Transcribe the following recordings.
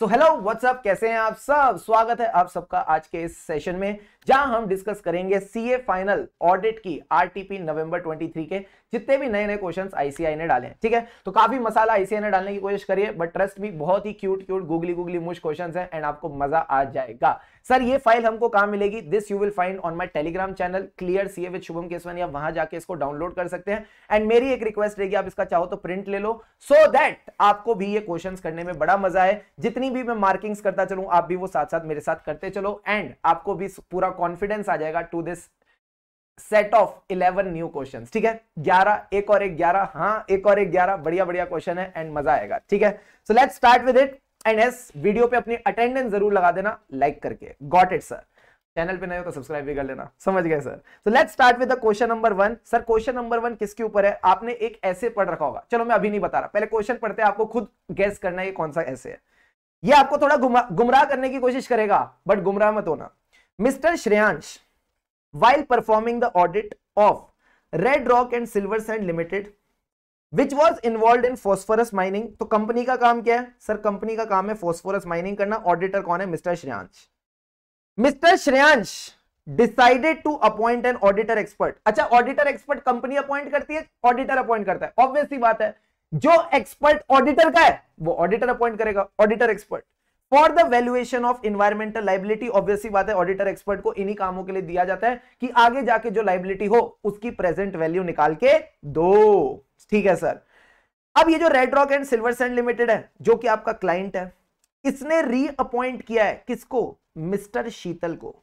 तो hello what's up कैसे हैं आप सब स्वागत है आप सबका आज के इस सेशन में जहां हम डिस्कस करेंगे सीए फाइनल ऑडिट की आरटीपी नवंबर 23 के जितने भी नए नए क्वेश्चन आईसीआई ने डाले हैं ठीक है तो काफी मसाला आईसीआई ने डालने की कोशिश करिए बट ट्रस्ट भी बहुत ही क्यूट क्यूट गुगली गुगली मुश क्वेश्चन है एंड आपको मजा आ जाएगा सर ये फाइल हमको कहां मिलेगी this you will find on my Telegram channel clear CA with Shubham Kesavan या वहां जाके इसको डाउनलोड कर सकते हैं एंड मेरी एक रिक्वेस्ट रहेगी आप इसका चाहो तो प्रिंट ले लो सो so दैट आपको भी ये क्वेश्चंस करने में बड़ा मजा है जितनी भी मैं मार्किंग्स करता चलूं आप भी वो साथ साथ मेरे साथ करते चलो एंड आपको भी पूरा कॉन्फिडेंस आ जाएगा to this set of eleven new question ठीक है ग्यारह एक और एक ग्यारह हाँ एक और एक ग्यारह बढ़िया बढ़िया क्वेश्चन है एंड मजा आएगा ठीक है so let start with it and एस वीडियो पे अपनी अटेंडेंस जरूर लगा देना लाइक like करके गॉट इट सर चैनल पे नहीं हो तो सब्सक्राइब भी कर लेना समझ गए सर तो let start with question number one sir question number one किसके ऊपर है आपने एक ऐसे पढ़ रखा होगा चलो मैं अभी नहीं बता रहा पहले क्वेश्चन पढ़ते हैं आपको खुद गैस करना है कौन सा ऐसे है ये आपको थोड़ा गुमराह करने की कोशिश करेगा बट गुमराह मत होना mister Shreyansh while performing the audit of red rock and silver sand limited which was involve in phosphorus mining तो कंपनी का काम क्या है सर कंपनी का काम है फॉस्फोरस माइनिंग करना ऑडिटर कौन है mister Shreyansh mister Shreyansh decided to appoint an auditor expert अच्छा ऑडिटर एक्सपर्ट कंपनी अपॉइंट करती है ऑडिटर अपॉइंट करता है ऑब्वियसली बात है जो एक्सपर्ट ऑडिटर का है वो ऑडिटर अपॉइंट करेगा auditor expert for the valuation of environmental liability obviously बात है ऑडिटर एक्सपर्ट को इन्हीं कामों के लिए दिया जाता है कि आगे जाके जो लाइबिलिटी हो उसकी प्रेजेंट वैल्यू निकाल के दो ठीक है सर अब ये जो red rock and silver sand limited है जो कि आपका क्लाइंट है इसने रीअपॉइंट किया है किसको मिस्टर शीतल को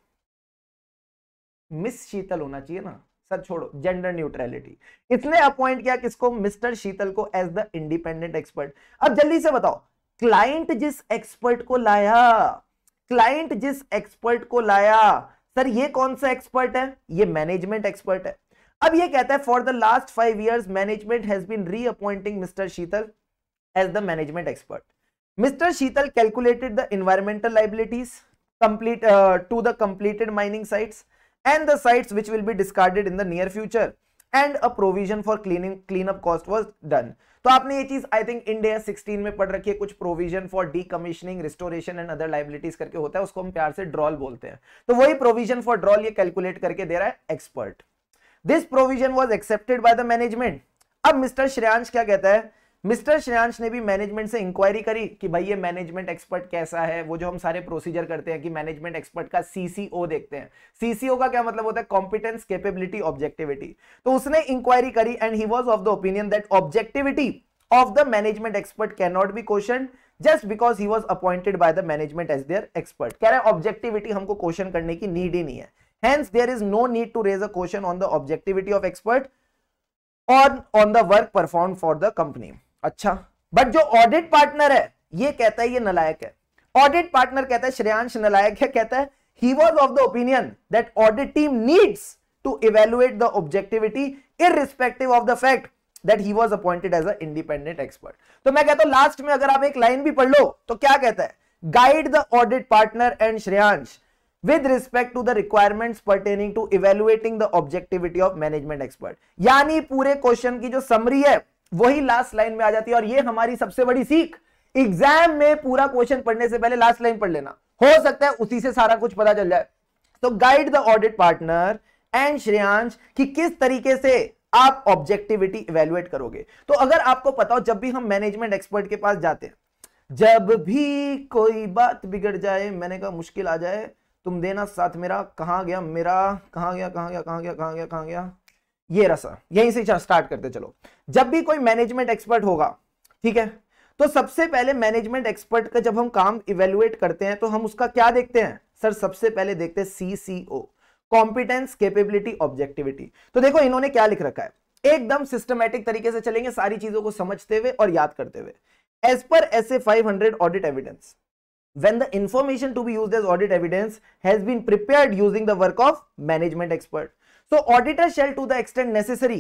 मिस शीतल होना चाहिए ना सर छोड़ो जेंडर न्यूट्रलिटी इसने अपॉइंट किया किसको मिस्टर शीतल को एज द इंडिपेंडेंट एक्सपर्ट अब जल्दी से बताओ क्लाइंट जिस एक्सपर्ट को लाया क्लाइंट जिस एक्सपर्ट को लाया सर ये कौन सा एक्सपर्ट है ये मैनेजमेंट एक्सपर्ट है अब ये कहता है for the last five years management has been reappointing mister Sheetal as the management expert mister Sheetal calculated the environmental liabilities complete to the completed mining site and the site which will be discarded in the near future and a provision for cleaning clean up cost was done तो आपने ये चीज I think India 16 में पढ़ रखी है कुछ provision for decommissioning restoration and other liabilities करके होता है उसको हम प्यार से ड्रॉल बोलते हैं तो वही प्रोविजन फॉर ड्रॉल ये कैलकुलेट करके दे रहा है expert this provision was accepted by the management अब मिस्टर श्रेयांश क्या कहता है मिस्टर श्रेयांश ने भी मैनेजमेंट से इंक्वायरी करी कि भाई ये मैनेजमेंट एक्सपर्ट कैसा है वो जो हम सारे प्रोसीजर करते हैं कि मैनेजमेंट एक्सपर्ट का सीसीओ देखते हैं सीसीओ का क्या मतलब होता है कॉम्पिटेंस कैपेबिलिटी ऑब्जेक्टिविटी तो उसने इंक्वायरी करी and he was of the opinion that objectivity of the management expert can not be question just because he was appointed by the management as their expert कह रहे हैं objectivity हमको question करने की need ही नहीं है hence there is no need to raise a question on the objectivity of expert on on the work performed for the company अच्छा but जो ऑडिट पार्टनर है ये कहता है ये नलायक है ऑडिट पार्टनर कहता है श्रेयांश नलायक है कहता है he was of the opinion that audit team needs to evaluate the objectivity irrespective of the fact that he was appointed as an independent expert. तो मैं कहता हूं लास्ट में अगर आप एक लाइन भी पढ़ लो तो क्या कहता है guide the audit partner and Shreyansh with respect to the requirements pertaining to evaluating the objectivity of management expert यानी पूरे क्वेश्चन की जो समरी है वही लास्ट लाइन में आ जाती है और ये हमारी सबसे बड़ी सीख एग्जाम में पूरा क्वेश्चन पढ़ने से पहले लास्ट लाइन पढ़ लेना हो सकता है उसी से सारा कुछ पता चल जाए तो guide the audit partner and Shreyansh कि किस तरीके से आप ऑब्जेक्टिविटी इवेल्युएट करोगे तो अगर आपको पता हो जब भी हम मैनेजमेंट एक्सपर्ट के पास जाते हैं जब भी कोई बात बिगड़ जाए मैंने कहा मुश्किल आ जाए तुम देना साथ मेरा कहा गया मेरा कहा गया कहा गया कहा गया कहा गया कहाँ गया ये रसा यहीं से स्टार्ट करते चलो जब भी कोई मैनेजमेंट एक्सपर्ट होगा ठीक है तो सबसे पहले मैनेजमेंट एक्सपर्ट का जब हम काम इवेल्युएट करते हैं तो हम उसका क्या देखते हैं सर सबसे पहले देखते हैं सीसीओ कॉम्पिटेंस केपेबिलिटी ऑब्जेक्टिविटी तो देखो इन्होंने क्या लिख रखा है एकदम सिस्टमेटिक तरीके से चलेंगे सारी चीजों को समझते हुए और याद करते हुए as per S A five hundred audit evidence when the information to be used as audit evidence has been prepared using the work of management expert so auditor shall to the extent necessary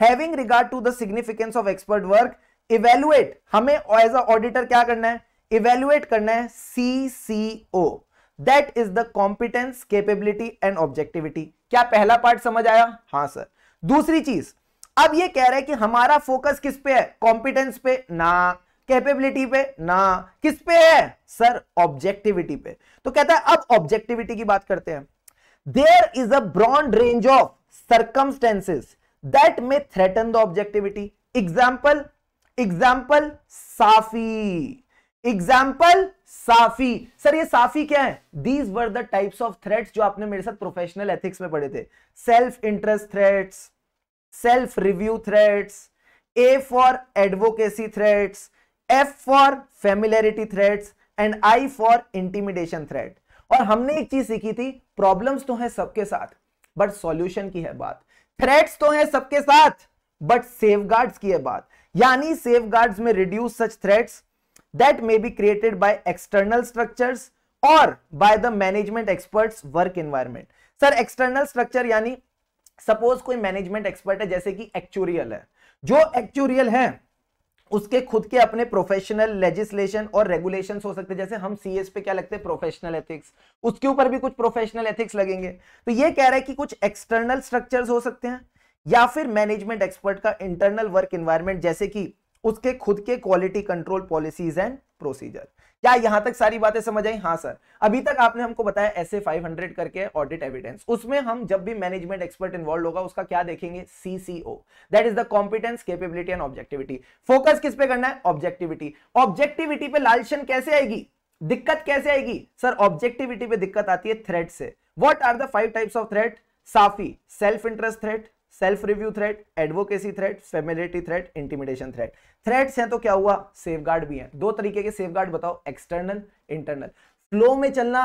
having regard to the significance of expert work evaluate हमें as a auditor क्या करना है evaluate करना है C C O that is the competence capability and objectivity क्या पहला part समझ आया हां सर दूसरी चीज अब ये कह रहे हैं कि हमारा फोकस किस पे है कॉम्पिटेंस पे ना कैपेबिलिटी पे ना किस पे है सर ऑब्जेक्टिविटी पे तो कहता है अब ऑब्जेक्टिविटी की बात करते हैं there is a broad range of circumstances that may threaten the objectivity. Example, example, SAFI example SAFI sir ये साफी क्या है these were the types of threats जो आपने मेरे साथ प्रोफेशनल एथिक्स में पढ़े थे self interest threats self review threats A for advocacy threats F for familiarity threats and I for intimidation threat और हमने एक चीज सीखी थी प्रॉब्लम्स तो हैं सबके साथ बट सॉल्यूशन की है बात थ्रेट्स तो हैं सबके साथ बट सेफ की है बात यानी सेफ में reduce such threats that may be created by external structures और by the management experts work environment sir external structure यानी सपोज कोई मैनेजमेंट एक्सपर्ट है जैसे कि एक्चुरियल है जो एक्चुरियल है उसके खुद के अपने प्रोफेशनल लेजिस्लेशन और रेगुलेशंस हो सकते हैं जैसे हम सीएस पे क्या लगते हैं प्रोफेशनल एथिक्स उसके ऊपर भी कुछ प्रोफेशनल एथिक्स लगेंगे तो ये कह रहा है कि कुछ एक्सटर्नल स्ट्रक्चर्स हो सकते हैं या फिर मैनेजमेंट एक्सपर्ट का इंटरनल वर्क इन्वायरमेंट जैसे कि उसके खुद के quality control policies and procedure क्या यहां तक सारी बातें समझ आई हाँ सर अभी तक आपने हमको बताया एस ए फाइव हंड्रेड करके ऑडिट एविडेंस उसमें हम जब भी मैनेजमेंट एक्सपर्ट इन्वॉल्व होगा उसका क्या देखेंगे CCO that is the competence capability and objectivity focus किस पे करना है ऑब्जेक्टिविटी ऑब्जेक्टिविटी पे लालशन कैसे आएगी दिक्कत कैसे आएगी सर ऑब्जेक्टिविटी पे दिक्कत आती है थ्रेट से what are the five types of threat SAFI self interest threat self review threat advocacy threat familiarity threat intimidation threat threats हैं तो क्या हुआ सेफ भी हैं दो तरीके के सेफ बताओ एक्सटर्नल इंटरनल फ्लो में चलना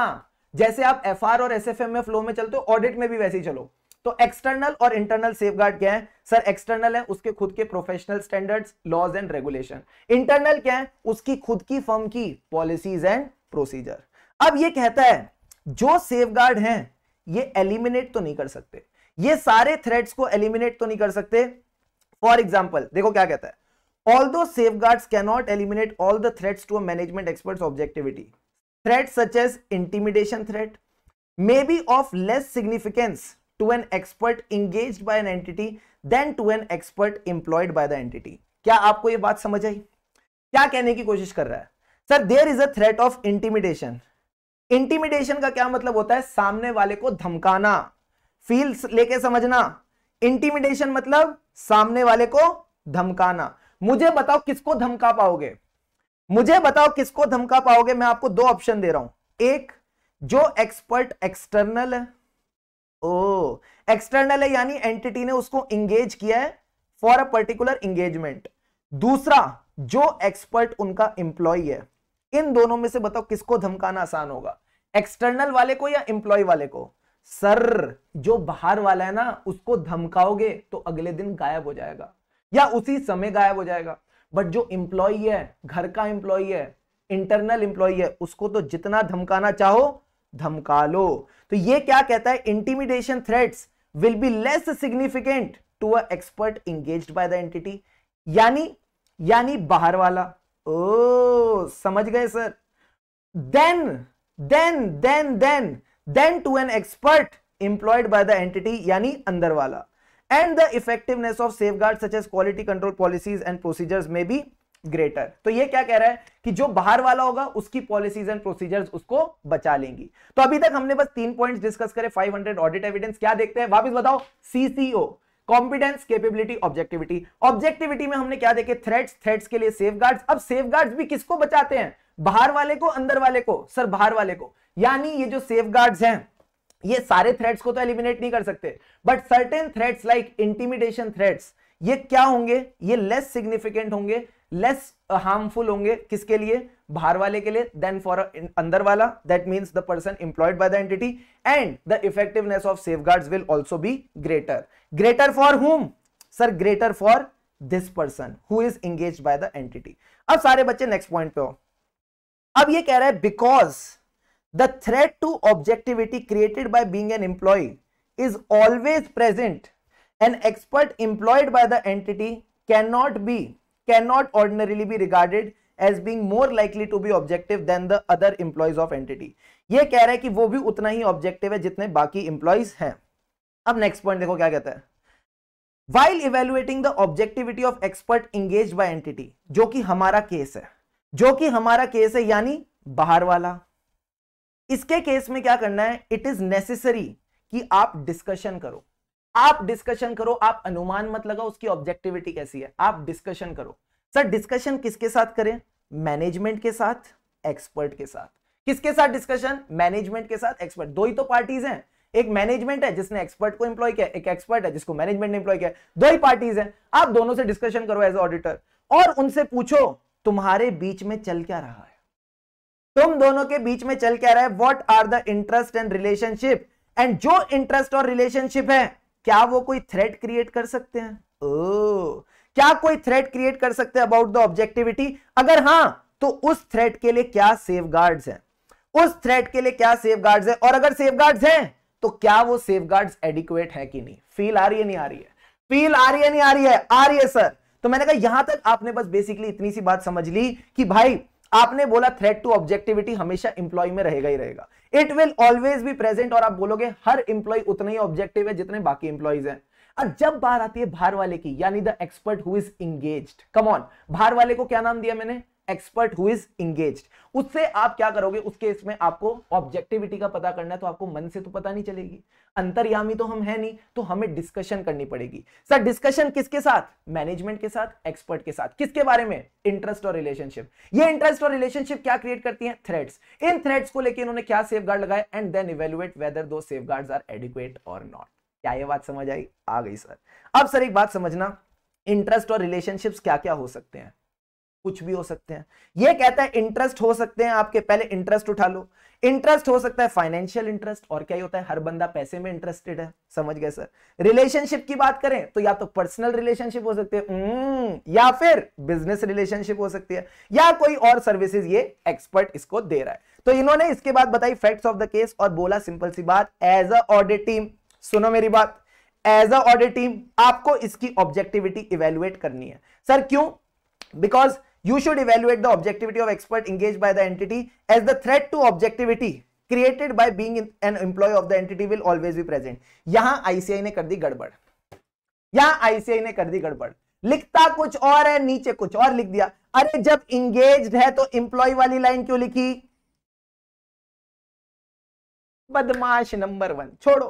जैसे आप एफ और एस में फ्लो में चलते हो ऑडिट में भी वैसे ही चलो तो एक्सटर्नल और इंटरनल सेफ क्या है सर एक्सटर्नल है उसके खुद के professional standards laws and regulation internal क्या है उसकी खुद की फर्म की पॉलिसीज एंड प्रोसीजर अब ये कहता है जो सेफ हैं ये एलिमिनेट तो नहीं कर सकते ये सारे थ्रेड्स को एलिमिनेट तो नहीं कर सकते फॉर एग्जाम्पल देखो क्या कहता है although safeguards cannot eliminate all the threats to management expert objectivity threat such as intimidation threat may be of less significance to an expert engage by an entity than to an expert employed by the entity क्या आपको ये बात समझ आई क्या कहने की कोशिश कर रहा है sir there is a threat of intimidation intimidation का क्या मतलब होता है सामने वाले को धमकाना फील लेके समझना इंटीमिडेशन मतलब सामने वाले को धमकाना मुझे बताओ किसको धमका पाओगे मुझे बताओ किसको धमका पाओगे मैं आपको दो ऑप्शन दे रहा हूं एक जो एक्सपर्ट एक्सटर्नल है ओ एक्सटर्नल है यानी एंटिटी ने उसको इंगेज किया है फॉर अ पर्टिकुलर इंगेजमेंट दूसरा जो एक्सपर्ट उनका इंप्लॉय है इन दोनों में से बताओ किसको धमकाना आसान होगा एक्सटर्नल वाले को या इंप्लॉय वाले को सर जो बाहर वाला है ना उसको धमकाओगे तो अगले दिन गायब हो जाएगा या उसी समय गायब हो जाएगा बट जो इंप्लॉई है घर का इंप्लॉई है इंटरनल इंप्लॉई है उसको तो जितना धमकाना चाहो धमका लो तो ये क्या कहता है intimidation threats will be less significant to a expert engage by the entity यानी यानी बाहर वाला ओ समझ गए sir than than than than than to an expert employed by the entity यानी अंदर वाला the effectiveness of safeguard such as quality control policies and procedures में भी ग्रेटर तो ये क्या कह रहा है कि जो बाहर वाला होगा उसकी पॉलिसीज एंड प्रोसीजर्स उसको बचा लेंगी तो अभी तक हमने बस तीन पॉइंट्स डिस्कस करे 500 ऑडिट एविडेंस क्या देखते हैं वापस बताओ CCO competence capability objectivity objectivity में हमने क्या देखे थ्रेट्स थ्रेड्स के लिए सेफ अब सेफ भी किसको बचाते हैं बाहर वाले को अंदर वाले को सर बाहर वाले को यानी ये जो सेफ गार्ड हैं ये सारे थ्रेड्स को तो एलिमिनेट नहीं कर सकते but certain threats like intimidation threats ये क्या होंगे ये लेस सिग्निफिकेंट होंगे लेस हार्मफुल uh, होंगे किसके लिए बाहर वाले के लिए देन फॉर अंदर वाला that means the person employed by the entity and the effectiveness of safeguard will also be greater greater for whom sir greater for this person who is engage by the entity अब सारे बच्चे next point पे हो अब ये कह रहा है because the threat to objectivity created by being an employee is always present an expert employed by the entity can not be can not ordinarily be regarded as being more likely to be objective than the other employees of entity ये कह रहा है कि वो भी उतना ही objective है जितने बाकी इंप्लॉयज हैं अब नेक्स्ट पॉइंट देखो क्या कहता है while evaluating the objectivity of expert engage by entity जो कि हमारा केस है जो कि हमारा केस है यानी बाहर वाला इसके केस में क्या करना है इट इज नेसेसरी कि आप डिस्कशन करो आप डिस्कशन करो आप अनुमान मत लगाओ उसकी ऑब्जेक्टिविटी कैसी है आप डिस्कशन करो सर डिस्कशन किसके साथ करें मैनेजमेंट के साथ एक्सपर्ट के साथ किसके साथ डिस्कशन मैनेजमेंट के साथ एक्सपर्ट दो ही तो पार्टीज हैं एक मैनेजमेंट है जिसने एक्सपर्ट को एम्प्लॉय किया एक एक्सपर्ट है जिसको मैनेजमेंट ने एम्प्लॉय किया दो ही पार्टीज हैं आप दोनों से डिस्कशन करो एज ऑडिटर और उनसे पूछो तुम्हारे बीच में चल क्या रहा है तुम दोनों के बीच में चल क्या रहा है what are the interest and relationship and जो इंटरेस्ट और रिलेशनशिप है क्या वो कोई थ्रेट क्रिएट कर सकते हैं ओ, oh, क्या कोई थ्रेट क्रिएट कर सकते हैं अबाउट द ऑब्जेक्टिविटी अगर हां तो उस थ्रेट के लिए क्या सेफ हैं उस थ्रेट के लिए क्या सेफ हैं और अगर सेफ हैं तो क्या वो सेफ गार्ड एडिक्वेट है कि नहीं फील आ रही है नहीं आ रही है फील आ रही है नहीं आ रही है आ रही है सर तो मैंने कहा यहां तक आपने बस बेसिकली इतनी सी बात समझ ली कि भाई आपने बोला थ्रेट टू ऑब्जेक्टिविटी हमेशा इंप्लॉय में रहेगा ही रहेगा it will always be present और आप बोलोगे हर इंप्लॉय उतना ही ऑब्जेक्टिव है जितने बाकी इंप्लॉयज हैं अब जब बात आती है भार वाले की यानी the expert who is engage कम ऑन वाले को क्या नाम दिया मैंने एक्सपर्ट हु इज इंगेज उससे आप क्या करोगे उस केस में आपको ऑब्जेक्टिविटी का पता करना है तो आपको मन से तो पता नहीं चलेगी अंतर्यामी तो हम है नहीं तो हमें डिस्कशन करनी पड़ेगी सर डिस्कशन किसके साथ मैनेजमेंट के साथ एक्सपर्ट के साथ किसके बारे में इंटरेस्ट और रिलेशनशिप ये इंटरेस्ट और रिलेशनशिप क्या क्रिएट करती है थ्रेड्स इन थ्रेड्स को लेकर इन्होंने क्या सेफ गार्ड लगाए and then evaluate whether those safeguard are adequate or not क्या ये बात समझ आई आ गई सर अब सर एक बात समझना इंटरेस्ट और रिलेशनशिप्स क्या क्या हो सकते हैं कुछ भी हो सकते हैं ये कहता है इंटरेस्ट हो सकते हैं आपके पहले इंटरेस्ट उठा लो इंटरेस्ट हो सकता है फाइनेंशियल इंटरेस्ट और क्या ही होता है हर बंदा पैसे में इंटरेस्टेड है समझ गए सर रिलेशनशिप की बात करें तो या तो पर्सनल रिलेशनशिप हो सकती है हम्म, या फिर बिजनेस रिलेशनशिप हो सकती है या कोई और सर्विसेज ये एक्सपर्ट इसको दे रहा है तो इन्होंने इसके बाद बताई फैक्ट्स ऑफ द केस और बोला सिंपल सी बात एज अ ऑडिट टीम सुनो मेरी बात एज अ ऑडिट टीम आपको इसकी ऑब्जेक्टिविटी इवेल्युएट करनी है सर क्यों because you should evaluate the objectivity of expert engaged by the entity as the threat to objectivity created by being an employee of the entity will always be present यहां ICI ने कर दी गड़बड़ यहां ICI ने कर दी गड़बड़ लिखता कुछ और है नीचे कुछ और लिख दिया अरे जब इंगेज है तो इंप्लॉय वाली लाइन क्यों लिखी बदमाश नंबर वन छोड़ो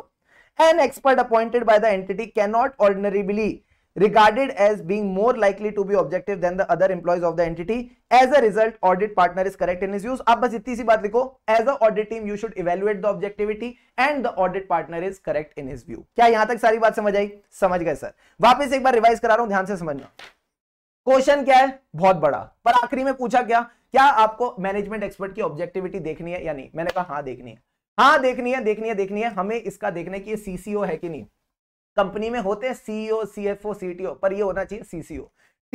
an expert appointed by the entity can not ordinarily regarded as being more likely to be objective than the other employees of the entity. As a result, audit partner is correct in his views. आप बस इतनी सी बात लिखो. As a audit team, you should evaluate the objectivity and the audit partner is correct in his view. क्या यहाँ तक सारी बात समझ आई? समझ गए सर. वापस एक बार रिवाइज करा रहा हूँ. ध्यान से समझना. क्वेश्चन क्या है? बहुत बड़ा. पर आखिरी में पूछा क्या? क्या आपको मैनेजमेंट एक्सपर्ट की ऑब्जेक्टिविटी देखनी है या नहीं? मैंने कहा हाँ देखनी है. हाँ देखनी है, देखनी है, देखनी है. हमें इसका देखने की सीसीओ है कि नहीं? कंपनी में होते हैं सीईओ सीएफओ सीटीओ पर ये होना चाहिए सीसीओ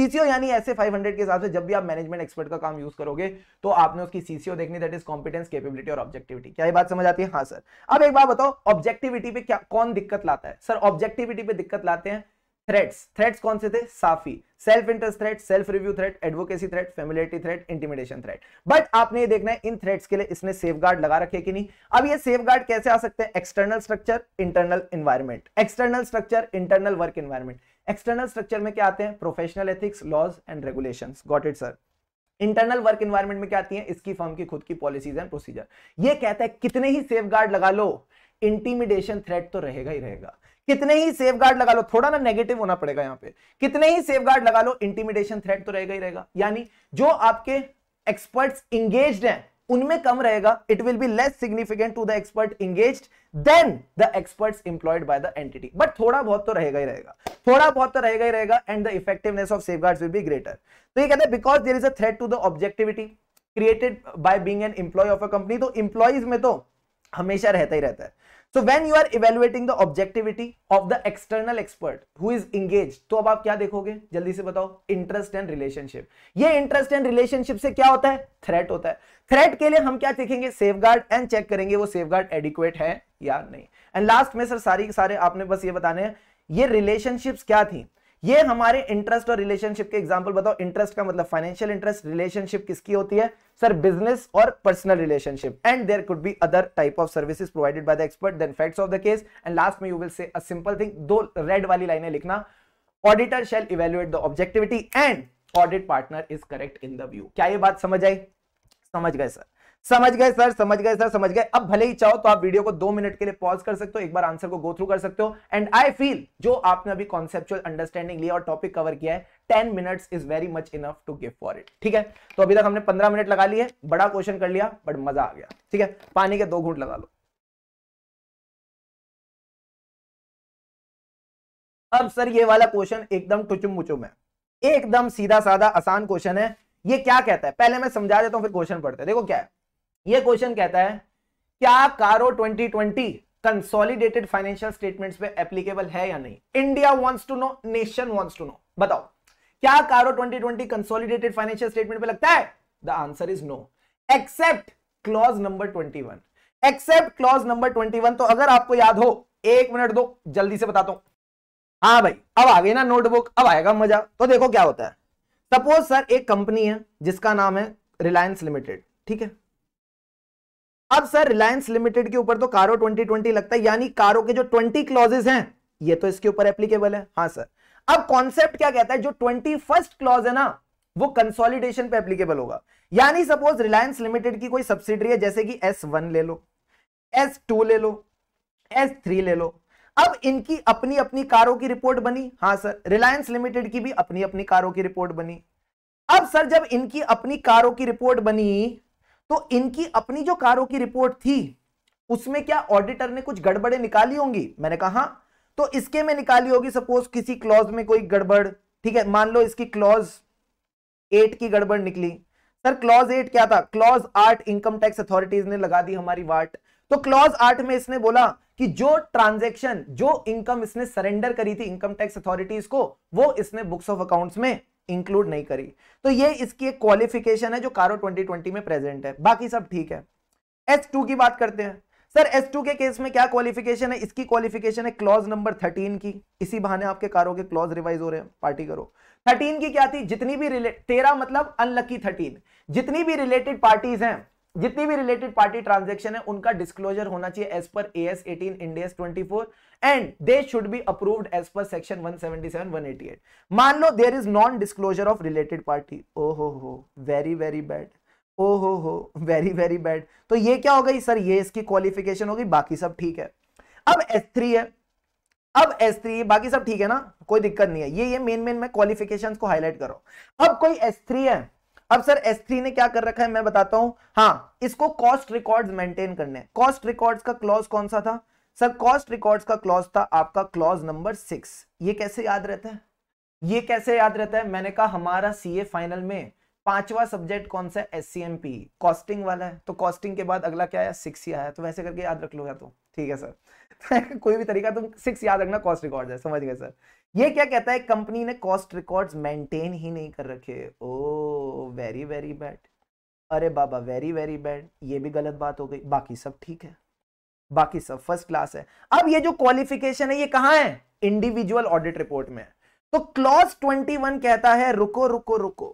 सीसीओ यानी ऐसे 500 के हिसाब से जब भी आप मैनेजमेंट एक्सपर्ट का काम यूज करोगे तो आपने उसकी सीसीओ देखनी दैट इज कॉम्पिटेंस केपेबिलिटी और ऑब्जेक्टिविटी क्या ये बात समझ आती है हाँ सर अब एक बात बताओ ऑब्जेक्टिविटी पे क्या कौन दिक्कत लाता है सर ऑब्जेक्टिविटी पे दिक्कत लाते हैं थ्रेट्स थ्रेट्स कौन से थे साफी self interest threat self review threat advocacy threat familiarity threat intimidation threat but आपने ये देखना है इन थ्रेट्स के लिए इसने सेफ लगा रखे कि नहीं अब ये सेफ कैसे आ सकते हैं external structure internal environment external structure internal work environment external structure में क्या आते हैं professional ethics laws and regulation got it sir internal work environment में क्या आती है इसकी फर्म की खुद की पॉलिसीज एंड प्रोसीजर ये कहता है कितने ही सेफ लगा लो इंटीमिडेशन थ्रेट तो रहेगा ही रहेगा कितने ही सेफ गार्ड लगा लो थोड़ा ना नेगेटिव होना पड़ेगा यहाँ पे कितने ही सेफ गार्ड लगा लो इंटीमिडेशन थ्रेट तो रहेगा ही रहेगा यानी जो आपके एक्सपर्ट्स इंगेज हैं उनमें कम रहेगा it will be less significant to the expert engage than the experts employed by the entity but थोड़ा बहुत तो रहेगा ही रहेगा थोड़ा बहुत तो रहेगा ही रहेगा and the effectiveness of safe will be greater तो ये कहते हैं because there is a threat to the objectivity created by being an employee of a company तो इंप्लॉयज में तो हमेशा रहता ही रहता है so when you are evaluating the objectivity of the external expert who is engage तो अब आप क्या देखोगे जल्दी से बताओ इंटरेस्ट एंड रिलेशनशिप ये इंटरेस्ट एंड रिलेशनशिप से क्या होता है थ्रेट होता है थ्रेट के लिए हम क्या देखेंगे सेफ एंड चेक करेंगे वो सेफ एडिक्वेट है या नहीं एंड लास्ट में सर सारी सारे आपने बस ये बताने हैं ये रिलेशनशिप्स क्या थी ये हमारे इंटरेस्ट और रिलेशनशिप के एग्जाम्पल बताओ इंटरेस्ट का मतलब फाइनेंशियल इंटरेस्ट रिलेशनशिप किसकी होती है सर बिजनेस और personal relationship and there could be other type of services provided by the expert then facts of the case and last में you will say a simple thing दो red वाली लाइनें लिखना auditor shall evaluate the objectivity and audit partner is correct in the view क्या ये बात समझ आई समझ गए सर समझ गए सर समझ गए सर समझ गए अब भले ही चाहो तो आप वीडियो को दो मिनट के लिए पॉज कर सकते हो एक बार आंसर को गो थ्रू कर सकते हो एंड आई फील जो आपने अभी कॉन्सेप्चुअल अंडरस्टैंडिंग लिया और टॉपिक कवर किया है ten minutes is very much enough to give for it ठीक है तो अभी तक हमने पंद्रह मिनट लगा लिए बड़ा क्वेश्चन कर लिया बट मजा आ गया ठीक है पानी के दो घूट लगा लो अब सर ये वाला क्वेश्चन एकदम टुचुम मुचुम है एकदम सीधा साधा आसान क्वेश्चन है ये क्या कहता है पहले मैं समझा देता हूँ फिर क्वेश्चन पढ़ते हैं देखो क्या है ये क्वेश्चन कहता है क्या कारो 2020 कंसोलिडेटेड फाइनेंशियल स्टेटमेंट पे एप्लीकेबल है या नहीं India wants to know nation wants to know बताओ क्या कारो 2020 कंसोलिडेटेड फाइनेंशियल स्टेटमेंट पे लगता है the answer is no except clause number 21 except clause number 21 तो अगर आपको याद हो एक मिनट दो जल्दी से बताता हूं हाँ भाई अब आ गई ना नोटबुक अब आएगा मजा तो देखो क्या होता है सपोज सर एक कंपनी है जिसका नाम है रिलायंस लिमिटेड ठीक है अब सर रिलायंस लिमिटेड के ऊपर तो कारो 2020 लगता है यानी कारो के जो 20 क्लॉजेस हैं ये तो इसके ऊपर एप्लीकेबल है हाँ सर अब कॉन्सेप्ट क्या कहता है जो ट्वेंटी फर्स्ट क्लॉज है ना वो कंसोलिडेशन पे एप्लीकेबल होगा यानी सपोज रिलायंस लिमिटेड की कोई सब्सिडरी है जैसे कि एस ले लो एस ले लो एस ले लो अब इनकी अपनी अपनी कारों की रिपोर्ट बनी हाँ सर रिलायंस लिमिटेड की भी अपनी अपनी कारों की रिपोर्ट बनी अब सर जब इनकी अपनी कारों की रिपोर्ट बनी तो इनकी अपनी जो कारों की रिपोर्ट थी उसमें क्या ऑडिटर ने कुछ गड़बड़े निकाली होंगी मैंने कहा हाँ, तो इसके में निकाली होगी सपोज किसी क्लॉज में कोई गड़बड़ ठीक है मान लो इसकी क्लॉज एट की गड़बड़ निकली सर क्लॉज एट क्या था क्लॉज आठ इनकम टैक्स अथॉरिटीज ने लगा दी हमारी वाट तो क्लॉज आठ में इसने बोला कि जो ट्रांजेक्शन जो इनकम इसने सरेंडर करी थी इनकम टैक्स अथॉरिटीज को वो इसने बुक्स ऑफ अकाउंट्स में इंक्लूड नहीं करी तो ये इसकी एक क्वालिफिकेशन है जो कारो 2020 में प्रेजेंट है बाकी सब ठीक है एस टू की बात करते हैं सर एस टू के केस में क्या क्वालिफिकेशन है इसकी क्वालिफिकेशन है क्लॉज नंबर थर्टीन की इसी बहाने आपके कारो के क्लॉज रिवाइज हो रहे हैं पार्टी करो थर्टीन की क्या थी जितनी भी रिलेट तेरह मतलब अनलकी थर्टीन जितनी भी रिलेटेड पार्टीज हैं जितनी भी रिलेटेड पार्टी ट्रांजेक्शन है उनका डिस्क्लोजर होना चाहिए as per A S eighteen Ind AS twenty four and they should be approved as per section eighty eight मान लो there is non disclosure of related party ओ हो हो वेरी वेरी बैड ओ हो हो वेरी वेरी बैड तो ये क्या हो गई सर ये इसकी क्वालिफिकेशन होगी बाकी सब ठीक है अब एस थ्री है अब S3 बाकी सब ठीक है ना कोई दिक्कत नहीं है ये ये मेन मेन मैं क्वालिफिकेशंस को हाईलाइट करो अब कोई S3 है अब सर S3 ने क्या कर रखा है मैं बताता हूं हाँ इसको कॉस्ट रिकॉर्ड्स मेंटेन करने कॉस्ट रिकॉर्ड्स का क्लॉज कौन सा था सर कॉस्ट रिकॉर्ड्स का क्लॉज था आपका क्लॉज नंबर सिक्स ये कैसे याद रहता है ये कैसे याद रहता है मैंने कहा हमारा सीए फाइनल में पांचवा सब्जेक्ट कौन सा S C M P costing वाला है तो कॉस्टिंग के बाद अगला क्या आया सिक्स ही आया तो वैसे करके याद रख लो या तो ठीक है सर कोई भी तरीका तुम सिक्स याद रखना कॉस्ट रिकॉर्ड है समझ गए सर ये क्या कहता है कंपनी ने कॉस्ट रिकॉर्ड्स मेंटेन ही नहीं कर रखे ओ वेरी वेरी बैड अरे बाबा वेरी वेरी बैड ये भी गलत बात हो गई बाकी सब ठीक है बाकी सब फर्स्ट क्लास है अब ये जो क्वालिफिकेशन है ये कहा है इंडिविजुअल ऑडिट रिपोर्ट में तो क्लॉज 21 कहता है रुको रुको रुको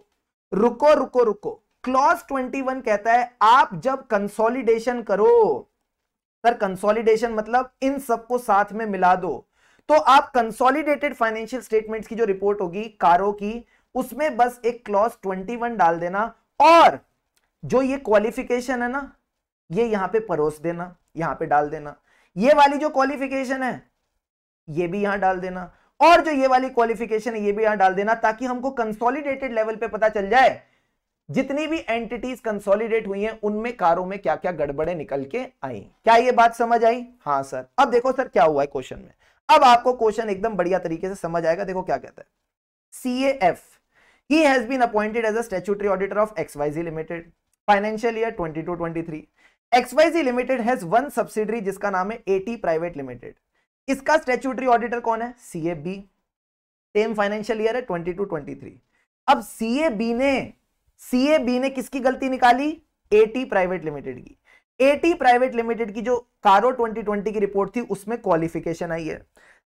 रुको रुको रुको क्लॉज 21 कहता है आप जब कंसोलिडेशन करो सर कंसोलिडेशन मतलब इन सबको साथ में मिला दो तो आप कंसोलिडेटेड फाइनेंशियल स्टेटमेंट्स की जो रिपोर्ट होगी कारो की उसमें बस एक क्लॉज 21 डाल देना और जो ये क्वालिफिकेशन है ना ये यहां पे परोस देना यहां पे डाल देना ये वाली जो क्वालिफिकेशन है ये भी यहां डाल देना और जो ये वाली क्वालिफिकेशन है ये भी यहां डाल देना ताकि हमको कंसोलिडेटेड लेवल पे पता चल जाए जितनी भी एंटिटीज कंसोलिडेट हुई हैं उनमें कारों में क्या क्या गड़बड़े निकल के आई क्या ये बात समझ आई हाँ सर अब देखो सर क्या हुआ है क्वेश्चन में अब आपको क्वेश्चन एकदम बढ़िया तरीके से समझ आएगा देखो क्या कहता है C A F he has been appointed as a statutory auditor of XYZ limited financial year twenty two 22 23 XYZ limited has one subsidiary जिसका नाम है एटी प्राइवेट लिमिटेड इसका स्टेचुटरी ऑडिटर कौन है C A B same financial year है twenty two twenty three अब C A B ने सी A B ने किसकी गलती निकाली एटी प्राइवेट लिमिटेड की एटी प्राइवेट लिमिटेड की जो कारो 2020 की रिपोर्ट थी उसमें क्वालिफिकेशन आई है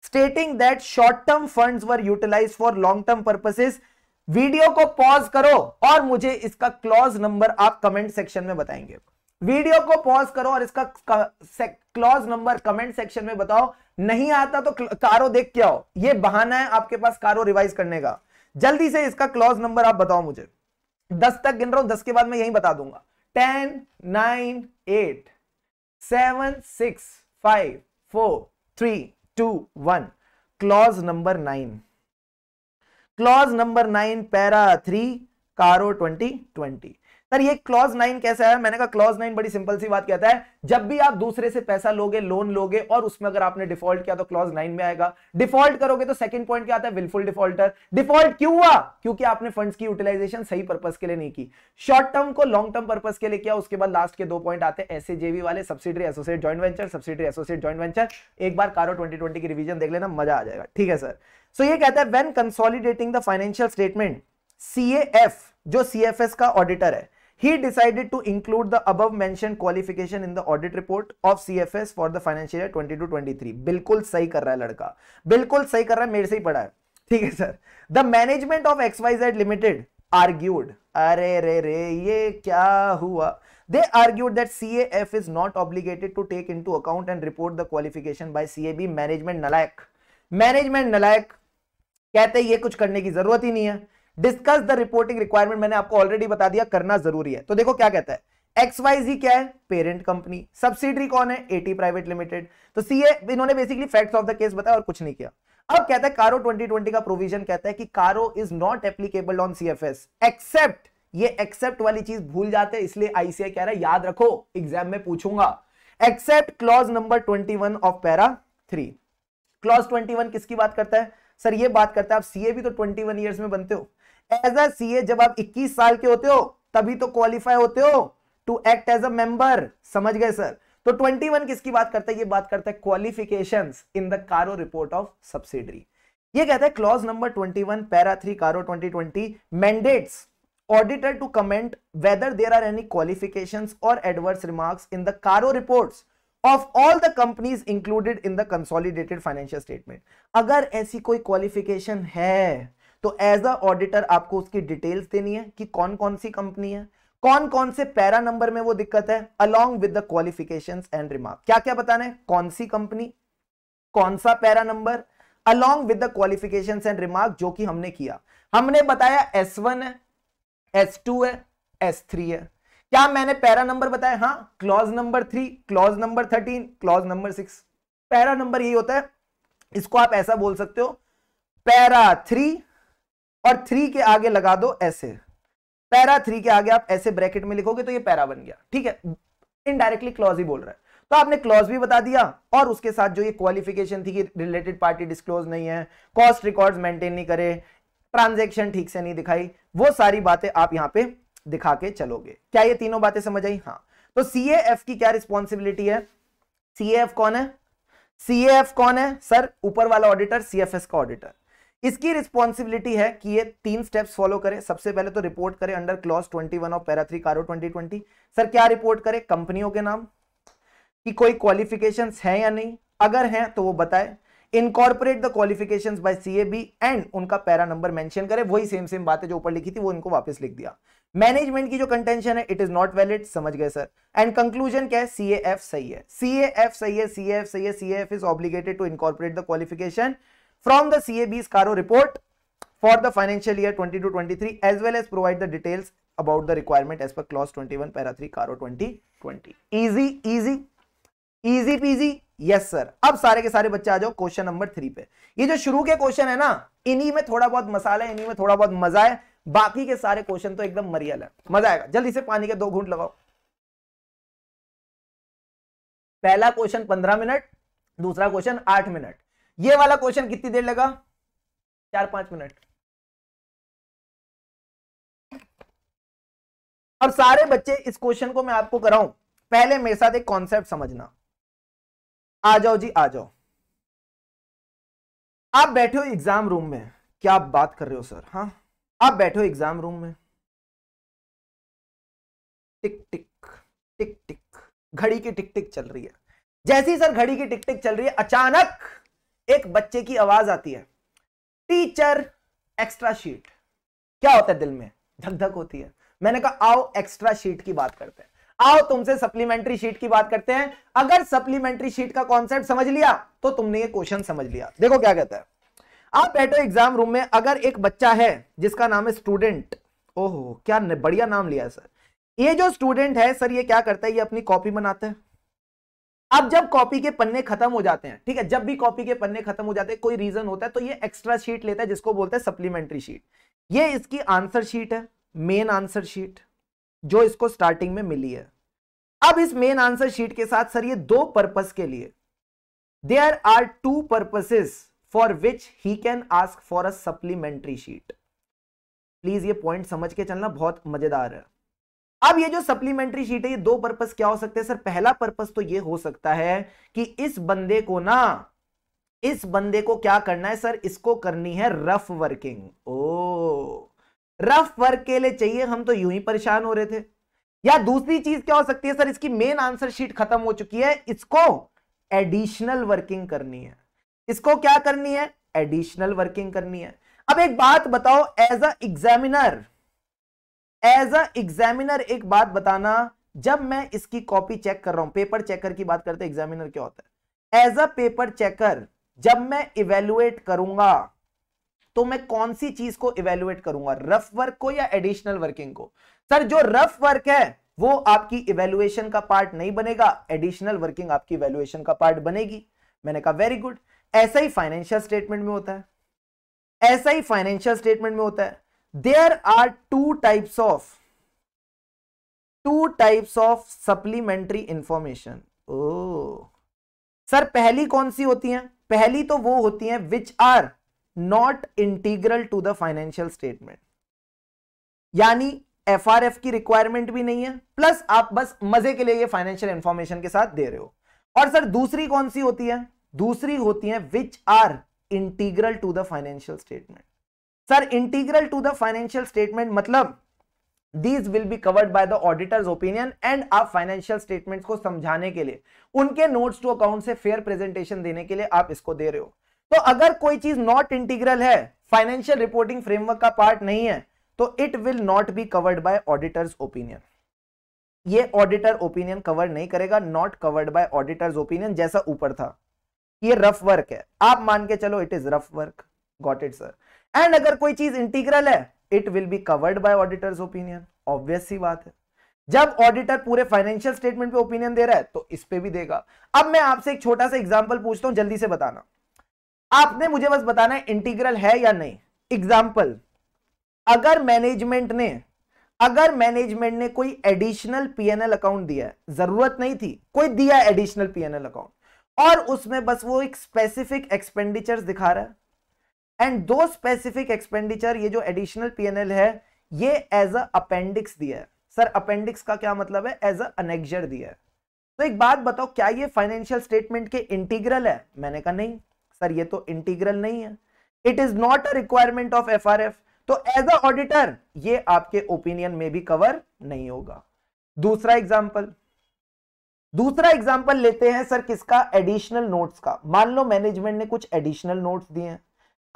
stating that short term funds were utilise for long term purposes video को पॉज करो और मुझे इसका क्लॉज नंबर आप कमेंट सेक्शन में बताएंगे वीडियो को पॉज करो और इसका क्लॉज नंबर कमेंट सेक्शन में बताओ नहीं आता तो कारो देख के आओ ये बहाना है आपके पास कारो रिवाइज करने का जल्दी से इसका क्लॉज नंबर आप बताओ मुझे दस तक गिन रहा हूं दस के बाद मैं यही बता दूंगा ten nine eight seven six five four three two one clause number nine clause number nine para three CARO twenty twenty sir ये क्लॉज नाइन कैसा है मैंने कहा क्लॉज नाइन बड़ी सिंपल सी बात कहता है जब भी आप दूसरे से पैसा लोगे लोन लोगे और उसमें अगर आपने डिफॉल्ट किया तो क्लॉज नाइन में आएगा डिफॉल्ट करोगे तो सेकंड पॉइंट क्या आता है विलफुल डिफॉल्टर डिफॉल्ट क्यों हुआ क्योंकि आपने फंड्स की यूटिलाइजेशन सही पर्पज के लिए नहीं की शॉर्ट टर्म को लॉन्ग टर्म पर्पज के लिए किया उसके बाद लास्ट के दो पॉइंट आते हैं ऐसे जेवी वाले subsidiary associate joint venture subsidiary associate joint venture एक बार कारो ट्वेंटी की रिविजन देख लेना मजा आ जाएगा ठीक है सर सो so ये कहता है when consolidating the financial statement C जो सी का ऑडिटर है he decided to include the above mentioned qualification in the audit report of CFS for the financial year 22 23 बिल्कुल सही कर रहा है लड़का बिल्कुल सही कर रहा है मेरे से ही पढ़ा है ठीक है sir the management of xyz limited argued अरे रे रे ये क्या हुआ They argued that CAF is not obligated to take into account and report the qualification by CAB management नलायक management नलायक कहते हैं ये कुछ करने की जरूरत ही नहीं है डिस्कस द रिपोर्टिंग रिक्वायरमेंट मैंने आपको ऑलरेडी बता दिया करना जरूरी है तो देखो क्या कहता है एक्स वाई जी क्या है पेरेंट कंपनी सब्सिडरी कौन है एटी प्राइवेट लिमिटेड तो सीए इन्होंने basically facts of the case बताया और कुछ नहीं किया अब कहता है कारो 2020 का प्रोविजन कहता है कि CARO is not applicable on CFS except ये एक्सेप्ट वाली चीज भूल जाते हैं इसलिए आईसीआई कह रहा है याद रखो एग्जाम में पूछूंगा except clause number 21 of para 3 clause 21 किसकी बात करता है सर ये बात करता है आप सीए भी तो 21 इयर्स में बनते हो एज अ सी जब आप 21 साल के होते हो तभी तो क्वालिफाई होते हो to act as a member समझ गए सर तो 21 किसकी बात करता है ये बात करता है qualification in the CARO report of subsidiary ये कहता है clause number 21 para three CARO 2020 mandates auditor to comment whether there are any qualification or adverse remarks in the CARO report of all the companies included in the consolidated financial statement अगर ऐसी कोई qualification है तो as a auditor आपको उसकी details देनी है कि कौन कौन सी कंपनी है कौन कौन से पैरा नंबर में वो दिक्कत है along with the qualification and remark क्या क्या बताना है कौन सी कंपनी कौन सा para number along with the qualifications and remark जो कि हमने किया हमने बताया एस वन है एस टू है एस थ्री है क्या मैंने पैरा नंबर बताया हाँ clause number three clause number thirteen clause number six para number यही होता है इसको आप ऐसा बोल सकते हो पैरा थ्री और थ्री के आगे लगा दो ऐसे पैरा थ्री के आगे आप ऐसे ब्रैकेट में लिखोगे तो ये पैरा बन गया ठीक है इनडायरेक्टली क्लॉज ही बोल रहा है तो आपने क्लॉज भी बता दिया और उसके साथ जो ये क्वालिफिकेशन थी कि रिलेटेड पार्टी डिस्क्लोज नहीं है कॉस्ट रिकॉर्ड मेंटेन नहीं करे ट्रांजेक्शन ठीक से नहीं दिखाई वो सारी बातें आप यहां पर दिखा के चलोगे क्या ये तीनों बातें समझ आई हाँ तो सी की क्या रिस्पॉन्सिबिलिटी है सी कौन है सी कौन है सर ऊपर वाला ऑडिटर सी का ऑडिटर इसकी रिस्पॉन्सिबिलिटी है कि ये तीन स्टेप्स फॉलो करे सबसे पहले तो रिपोर्ट करे under clause 21 of para three CARO 2020 sir क्या रिपोर्ट करे कंपनियों के नाम कि कोई क्वालिफिकेशन है या नहीं अगर है तो वो बताए incorporate the qualification by CAB and उनका पैरा नंबर मेंशन करें वही सेम सेम बातें जो ऊपर लिखी थी वो इनको वापस लिख दिया मैनेजमेंट की जो कंटेंशन है इट इज नॉट वैलिड समझ गए सर एंड कंक्लूजन क्या है सी एफ सही है सी एफ सही है सी एफ सही है C F is obligated to incorporate the qualification from the CAB's Caro report for the financial year 22 23 as well as provide the details about the requirement as per clause 21 para 3 Caro 2020 easy easy easy peasy yes yes, sir अब सारे के सारे बच्चे आ जाओ question number three पे ये जो शुरू के क्वेश्चन है ना इन्हीं में थोड़ा बहुत मसाला है इन्हीं में थोड़ा बहुत मजा है बाकी के सारे क्वेश्चन तो एकदम मरियल है मजा आएगा जल्दी से पानी के दो घूंट लगाओ पहला क्वेश्चन पंद्रह मिनट दूसरा क्वेश्चन आठ मिनट ये वाला क्वेश्चन कितनी देर लगा चार पांच मिनट और सारे बच्चे इस क्वेश्चन को मैं आपको कराऊं पहले मेरे साथ एक कॉन्सेप्ट समझना आ जाओ जी आ जाओ आप बैठे हो एग्जाम रूम में क्या आप बात कर रहे हो सर हाँ आप बैठे हो एग्जाम रूम में टिक टिक टिक टिक घड़ी की टिक टिक चल रही है जैसी सर घड़ी की टिक टिक चल रही है अचानक एक बच्चे की आवाज आती है टीचर एक्स्ट्रा शीट क्या होता है दिल में धक धक होती है मैंने कहा आओ एक्स्ट्रा शीट की बात करते हैं आओ तुमसे सप्लीमेंट्री शीट की बात करते हैं अगर सप्लीमेंट्री शीट का कॉन्सेप्ट समझ लिया तो तुमने ये क्वेश्चन समझ लिया देखो क्या कहता है आप बैठो एग्जाम रूम में अगर एक बच्चा है जिसका नाम है स्टूडेंट ओहो क्या बढ़िया नाम लिया है सर ये जो स्टूडेंट है सर ये क्या करता है ये अपनी कॉपी बनाता है अब जब कॉपी के पन्ने खत्म हो जाते हैं ठीक है जब भी कॉपी के पन्ने खत्म हो जाते हैं कोई रीजन होता है तो ये एक्स्ट्रा शीट लेता है जिसको बोलते हैं सप्लीमेंट्री शीट ये इसकी आंसर शीट है मेन आंसर शीट जो इसको स्टार्टिंग में मिली है अब इस मेन आंसर शीट के साथ सर ये दो पर्पस के लिए there are two purposes for which he can ask for a supplementary sheet please ये पॉइंट समझ के चलना बहुत मजेदार है अब ये जो सप्लीमेंट्री शीट है ये दो पर्पस क्या हो सकते हैं सर पहला पर्पस तो ये हो सकता है कि इस बंदे को ना इस बंदे को क्या करना है सर इसको करनी है rough working or rough work के लिए चाहिए हम तो यूं ही परेशान हो रहे थे या दूसरी चीज क्या हो सकती है सर इसकी मेन आंसर शीट खत्म हो चुकी है इसको एडिशनल वर्किंग करनी है इसको क्या करनी है एडिशनल वर्किंग करनी है अब एक बात बताओ as a examiner as a examiner एक बात बताना जब मैं इसकी कॉपी चेक कर रहा हूं पेपर चेकर की बात करते एग्जामिनर क्या होता है एज अ पेपर चेकर जब मैं इवेल्युएट करूंगा तो मैं कौन सी चीज को इवेल्युएट करूंगा रफ वर्क को या एडिशनल वर्किंग को सर जो रफ वर्क है वो आपकी इवेलुएशन का पार्ट नहीं बनेगा एडिशनल वर्किंग आपकी इवेलुएशन का पार्ट बनेगी मैंने कहा वेरी गुड ऐसा ही फाइनेंशियल स्टेटमेंट में होता है ऐसा ही फाइनेंशियल स्टेटमेंट में होता है there are two types of two types of supplementary information oh sir पहली कौन सी होती है पहली तो वो होती है which are not integral to the financial statement यानी एफआरएफ की रिक्वायरमेंट भी नहीं है प्लस आप बस मजे के लिए ये फाइनेंशियल इंफॉर्मेशन के साथ दे रहे हो और सर दूसरी कौन सी होती है दूसरी होती है which are integral to the financial statement sir integral to the financial statement मतलब these will be covered by the auditors opinion and आप फाइनेंशियल स्टेटमेंट को समझाने के लिए उनके नोट्स टू अकाउंट से फेयर प्रेजेंटेशन देने के लिए आप इसको दे रहे हो तो अगर कोई चीज नॉट इंटीग्रल है फाइनेंशियल रिपोर्टिंग फ्रेमवर्क का पार्ट नहीं है तो it will not be covered by auditors opinion ये ऑडिटर ओपिनियन कवर नहीं करेगा not covered by auditors opinion जैसा ऊपर था ये रफ वर्क है आप मान के चलो it is rough work got it sir and अगर कोई चीज इंटीग्रल है it will be covered by auditors opinion obvious सी बात है जब ऑडिटर पूरे फाइनेंशियल स्टेटमेंट पे ओपिनियन दे रहा है तो इस पे भी देगा अब मैं आपसे एक छोटा सा एग्जाम्पल पूछता हूं जल्दी से बताना आपने मुझे बस बताना है इंटीग्रल है या नहीं एग्जाम्पल अगर मैनेजमेंट ने अगर मैनेजमेंट ने कोई एडिशनल पीएनएल अकाउंट दिया है जरूरत नहीं थी कोई दिया एडिशनल पीएनएल अकाउंट और उसमें बस वो एक स्पेसिफिक एक्सपेंडिचर्स दिखा रहा है एंड दो स्पेसिफिक एक्सपेंडिचर ये जो एडिशनल पीएनएल है ये एज अ अपेंडिक्स दिया है सर अपेंडिक्स का क्या मतलब है एज अनेक्जर दिया है तो एक बात बताओ क्या ये फाइनेंशियल स्टेटमेंट के इंटीग्रल है मैंने कहा नहीं सर ये तो इंटीग्रल नहीं है it is not a requirement of FRF तो एज अ ऑडिटर ये आपके ओपिनियन में भी कवर नहीं होगा दूसरा एग्जांपल दूसरा एग्जांपल लेते हैं सर किसका एडिशनल नोट्स का मान लो मैनेजमेंट ने कुछ एडिशनल नोट्स दिए हैं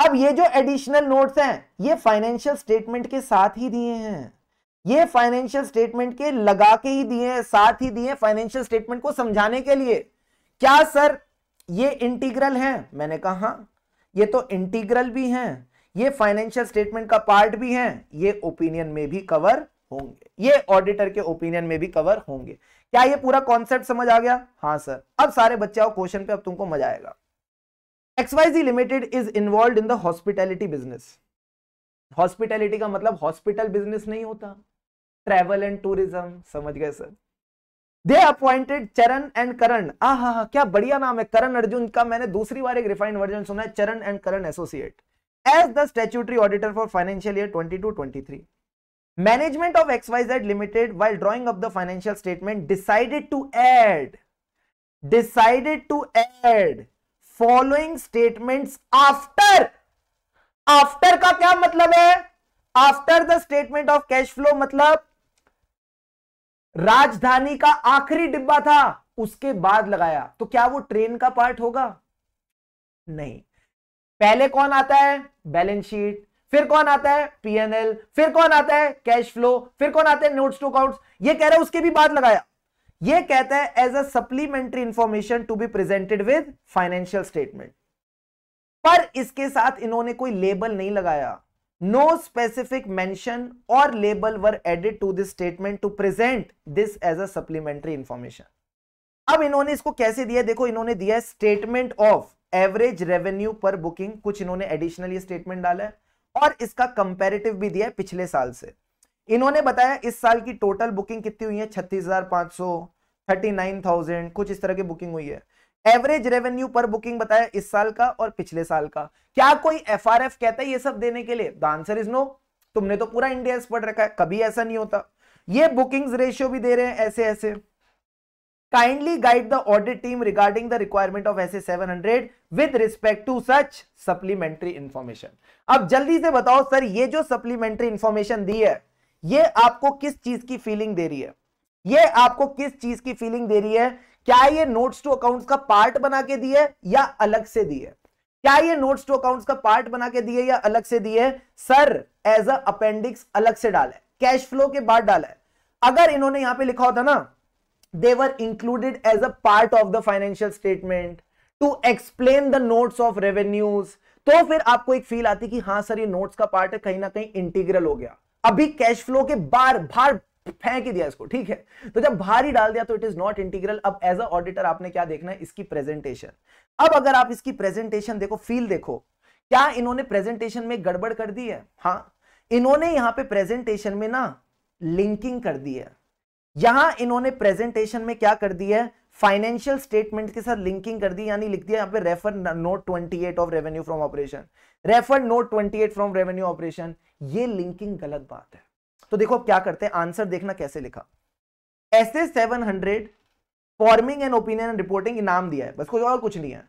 अब ये जो एडिशनल नोट्स हैं ये फाइनेंशियल स्टेटमेंट के साथ ही दिए हैं ये फाइनेंशियल स्टेटमेंट के लगा के ही दिए हैं साथ ही दिए फाइनेंशियल स्टेटमेंट को समझाने के लिए क्या सर ये इंटीग्रल है मैंने कहा हाँ। ये तो इंटीग्रल भी हैं ये फाइनेंशियल स्टेटमेंट का पार्ट भी हैं ये ओपिनियन में भी कवर होंगे ये ऑडिटर के ओपिनियन में भी कवर होंगे क्या ये पूरा कॉन्सेप्ट समझ आ गया हाँ सर अब सारे बच्चे आओ क्वेश्चन पे अब तुमको मजा आएगा XYZ Limited is involved in the hospitality business. Hospitality का मतलब हॉस्पिटल बिजनेस नहीं होता Travel एंड टूरिज्म समझ गए sir They appointed Charan and Karan आ हा हा क्या बढ़िया नाम है करण अर्जुन का मैंने दूसरी बार एक रिफाइंड वर्जन सुना है Charan and Karan associate as the statutory auditor for financial year 22 23 management of XYZ limited while drawing up the financial statement decided to add decided to add following statements after after का क्या मतलब है after the statement of cash flow मतलब राजधानी का आखिरी डिब्बा था उसके बाद लगाया तो क्या वो ट्रेन का पार्ट होगा नहीं पहले कौन आता है बैलेंस शीट फिर कौन आता है पीएनएल फिर कौन आता है कैश फ्लो फिर कौन आता है नोट्स टू आउट ये कह रहा है उसके भी बाद लगाया ये कहता है as a supplementary information to be presented with financial statement पर इसके साथ इन्होंने कोई लेबल नहीं लगाया नो स्पेसिफिक मेंशन और label were added to this statement to present this as a supplementary information अब इन्होंने इसको कैसे दिया देखो इन्होंने दिया statement of average revenue per booking कुछ इन्होंने एडिशनल ये स्टेटमेंट डाला है और इसका कंपेरेटिव भी दिया है पिछले साल से इन्होंने बताया इस साल की टोटल बुकिंग कितनी हुई है छत्तीस हजार पांच सौ थर्टी नाइन थाउजेंड कुछ इस तरह की बुकिंग हुई है एवरेज रेवेन्यू पर बुकिंग बताया इस साल का और पिछले साल का क्या कोई एफ आर एफ कहता है ये सब देने के लिए द आंसर इज नो तुमने तो पूरा इंडिया एक्सपर्ट रखा है कभी ऐसा नहीं होता ये बुकिंग्स रेशियो भी दे रहे हैं ऐसे ऐसे kindly guide the audit team regarding the requirement of seven 700 with respect to such supplementary information अब जल्दी से बताओ सर ये जो सप्लीमेंट्री इंफॉर्मेशन दी है ये आपको किस चीज की फीलिंग दे रही है ये आपको किस चीज की फीलिंग दे रही है क्या ये नोट्स टू अकाउंट्स का पार्ट बना के दिए या अलग से दिए क्या ये नोट्स टू अकाउंट्स का पार्ट बना के दिए या अलग से दिए सर एज अपेंडिक्स अलग से डाला है कैश फ्लो के बाद डाला है अगर इन्होंने यहां पे लिखा होता ना they were included as a part of the financial statement to explain the notes of revenues तो फिर आपको एक फील आती कि हाँ सर ये नोट्स का पार्ट है कहीं ना कहीं इंटीग्रल हो गया अभी कैश फ्लो के बार बार फेंक दिया इसको ठीक है तो जब भारी डाल दिया तो इट इज नॉट इंटीग्रल अब एज अ ऑडिटर आपने क्या देखना है इसकी प्रेजेंटेशन अब अगर आप इसकी प्रेजेंटेशन देखो फील देखो क्या इन्होंने प्रेजेंटेशन में गड़बड़ कर दी है हाँ इन्होंने यहां पे प्रेजेंटेशन में ना लिंकिंग कर दी है यहां इन्होंने प्रेजेंटेशन में क्या कर दी है फाइनेंशियल स्टेटमेंट के साथ लिंकिंग कर दी यानी लिख दिया यहां पे refer note 28 of revenue from operation refer note 28 from revenue operation ये लिंकिंग गलत बात है तो देखो अब क्या करते हैं आंसर देखना कैसे लिखा ऐसे seven hundred forming and opinion and reporting नाम दिया है बस कोई और कुछ नहीं है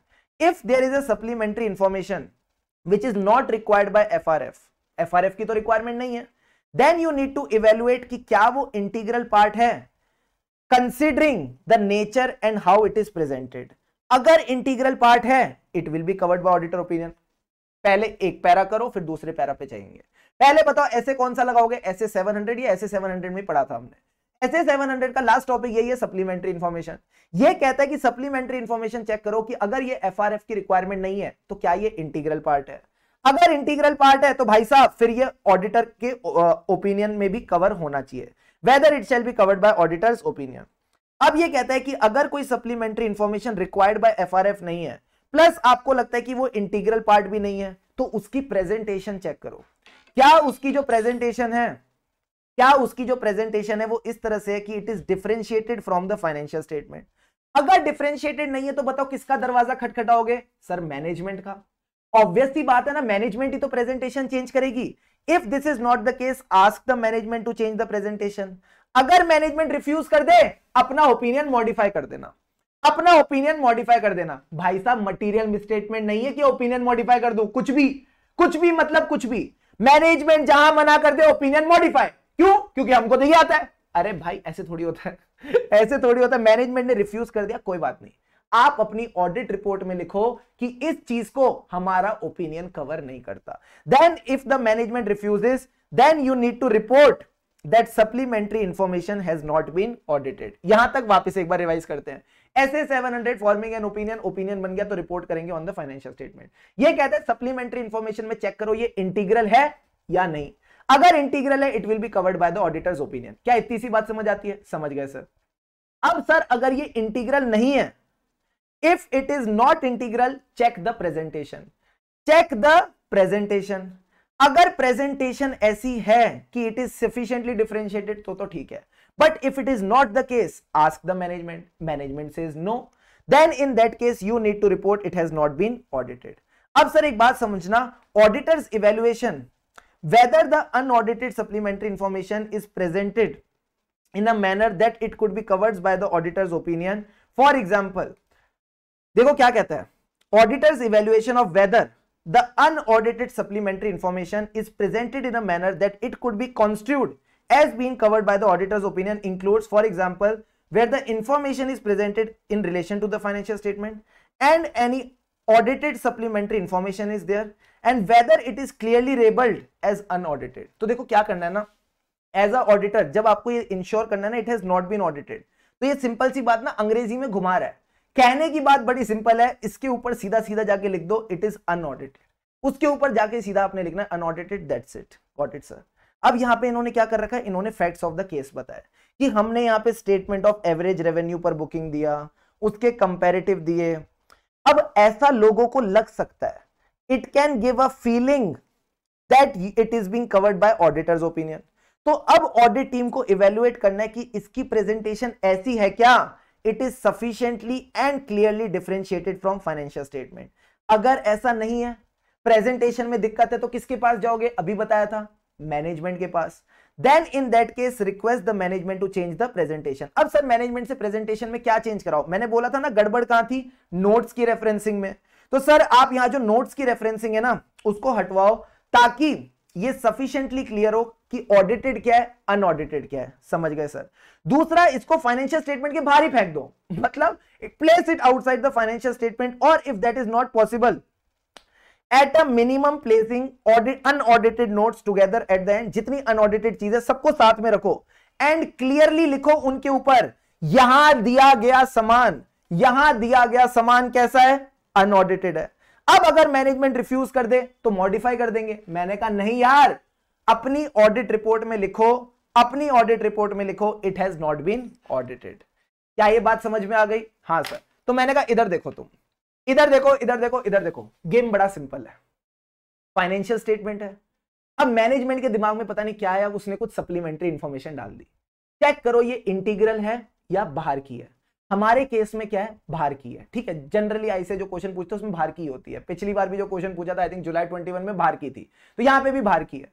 if there is a supplementary information which is not required by F R F F R F की तो रिक्वायरमेंट नहीं है then you need to evaluate कि क्या वो इंटीग्रल पार्ट है considering the nature and how it is presented अगर integral part है it will be covered bye auditor opinion पहले एक पैरा करो फिर दूसरे पैरा पे जाएंगे पहले बताओ ऐसे कौन सा लगाओगे ऐसे 700 या ऐसे 700 में पढ़ा था हमने ऐसे 700 का लास्ट टॉपिक यही है सप्लीमेंट्री इन्फॉर्मेशन ये कहता है कि सप्लीमेंट्री इन्फॉर्मेशन चेक करो कि अगर ये एफ की रिक्वायरमेंट नहीं है तो क्या ये इंटीग्रल पार्ट है अगर इंटीग्रल पार्ट है तो भाई साहब फिर ये ऑडिटर के ओपिनियन में भी कवर होना चाहिए whether it shall be covered by auditors opinion अब ये कहता है कि अगर कोई supplementary information required by FRF नहीं है प्लस आपको लगता है कि वो इंटीग्रल पार्ट भी नहीं है तो उसकी प्रेजेंटेशन चेक करो क्या उसकी जो प्रेजेंटेशन है क्या उसकी जो प्रेजेंटेशन है वो इस तरह से है कि it is differentiated from the financial statement अगर डिफ्रेंशिएटेड नहीं है तो बताओ किसका दरवाजा खटखटाओगे सर मैनेजमेंट का ऑब्वियसली बात है ना मैनेजमेंट ही तो प्रेजेंटेशन चेंज करेगी if this is not the case ask the management to change the presentation अगर मैनेजमेंट रिफ्यूज कर दे अपना ओपिनियन मॉडिफाई कर देना अपना ओपिनियन मॉडिफाई कर देना भाई साहब मटेरियल मिसस्टेटमेंट नहीं है कि ओपिनियन मॉडिफाई कर दो कुछ भी कुछ भी मतलब कुछ भी मैनेजमेंट जहां मना करते ओपिनियन मॉडिफाई क्यों क्योंकि हमको तो ये आता है अरे भाई ऐसे थोड़ी होता है ऐसे थोड़ी होता है मैनेजमेंट ने रिफ्यूज कर दिया कोई बात नहीं आप अपनी ऑडिट रिपोर्ट में लिखो कि इस चीज को हमारा ओपिनियन कवर नहीं करता then if the management refuses then you need to report that supplementary information has not been audited यहां तक वापस एक बार रिवाइज करते हैं ऐसे 700 फॉर्मिंग एन ओपिनियन ओपिनियन बन गया तो रिपोर्ट करेंगे ऑन द फाइनेंशियल स्टेटमेंट ये कहते हैं सप्लीमेंट्री इन्फॉर्मेशन में चेक करो ये इंटीग्रल है या नहीं अगर इंटीग्रल है it will be covered by the auditors opinion क्या इतनी सी बात समझ आती है समझ गए सर अब सर अगर ये इंटीग्रल नहीं है if it is not integral check the presentation check the presentation अगर प्रेजेंटेशन ऐसी है कि इट इज सफिशियंटली डिफरेंशिएटेड तो तो ठीक है but if it is not the case ask the management management says no then in that case you need to report it has not been audited ab sir ek baat samajhna auditors evaluation whether the unaudited supplementary information is presented in a manner that it could be covered by the auditor's opinion for example dekho kya kehta hai auditors evaluation of whether the unaudited supplementary information is presented in a manner that it could be construed as being covered by the auditor's opinion includes, for example, where the information is presented in relation to the financial statement and any audited supplementary information is there and whether it is clearly labeled as unaudited. तो देखो क्या करना है ना as a auditor जब आपको ये ensure करना है ना it has not been audited तो ये सिंपल सी बात ना अंग्रेजी में घुमा रहा है कहने की बात बड़ी सिंपल है इसके ऊपर सीधा सीधा जाके लिख दो इट इज अनऑडिटेड उसके ऊपर जाके सीधा आपने लिखना है unaudited that's it got it sir अब यहाँ पे इन्होंने क्या कर रखा है इन्होंने फैक्ट्स ऑफ द केस बताया कि हमने यहाँ पे statement of average revenue per booking दिया उसके कंपेरेटिव दिए अब ऐसा लोगों को लग सकता है it can give a feeling that it is being covered by auditors opinion तो अब ऑडिट टीम को इवेल्युएट करना है कि इसकी प्रेजेंटेशन ऐसी है क्या it is sufficiently and clearly differentiated from financial statement अगर ऐसा नहीं है प्रेजेंटेशन में दिक्कत है तो किसके पास जाओगे अभी बताया था मैनेजमेंट के पास then in that case request the management to change the presentation अब सर मैनेजमेंट से प्रेजेंटेशन में क्या चेंज कराओ मैंने बोला था ना गड़बड़ कहां थी नोट्स की रेफरेंसिंग में तो सर आप यहां जो नोट्स की रेफरेंसिंग है ना उसको हटवाओ ताकि ये सफिशियंटली क्लियर हो कि ऑडिटेड क्या है अनऑडिटेड क्या है समझ गए सर दूसरा इसको फाइनेंशियल स्टेटमेंट के बाहर ही फेंक दो मतलब place it outside the financial statement और if that is not possible at a minimum placing unaudited notes together at the end जितनी अनऑडिटेड चीजें सबको साथ में रखो एंड क्लियरली लिखो उनके ऊपर यहां दिया गया सामान यहां दिया गया सामान कैसा है अनऑडिटेड है अब अगर मैनेजमेंट रिफ्यूज कर दे तो मॉडिफाई कर देंगे मैंने कहा नहीं यार अपनी ऑडिट रिपोर्ट में लिखो अपनी ऑडिट रिपोर्ट में लिखो it has not been audited क्या ये बात समझ में आ गई हाँ सर तो मैंने कहा इधर देखो तुम इधर देखो इधर देखो इधर देखो गेम बड़ा सिंपल है फाइनेंशियल स्टेटमेंट है अब मैनेजमेंट के दिमाग में पता नहीं क्या है उसने कुछ सप्लीमेंट्री इंफॉर्मेशन डाल दी चेक करो ये इंटीग्रल है या बाहर की है हमारे केस में क्या है बाहर की है ठीक है जनरली आई से जो क्वेश्चन पूछते हैं उसमें बाहर की होती है पिछली बार भी जो क्वेश्चन पूछा था आई थिंक जुलाई 21 में बाहर की थी तो यहां पे भी बाहर की है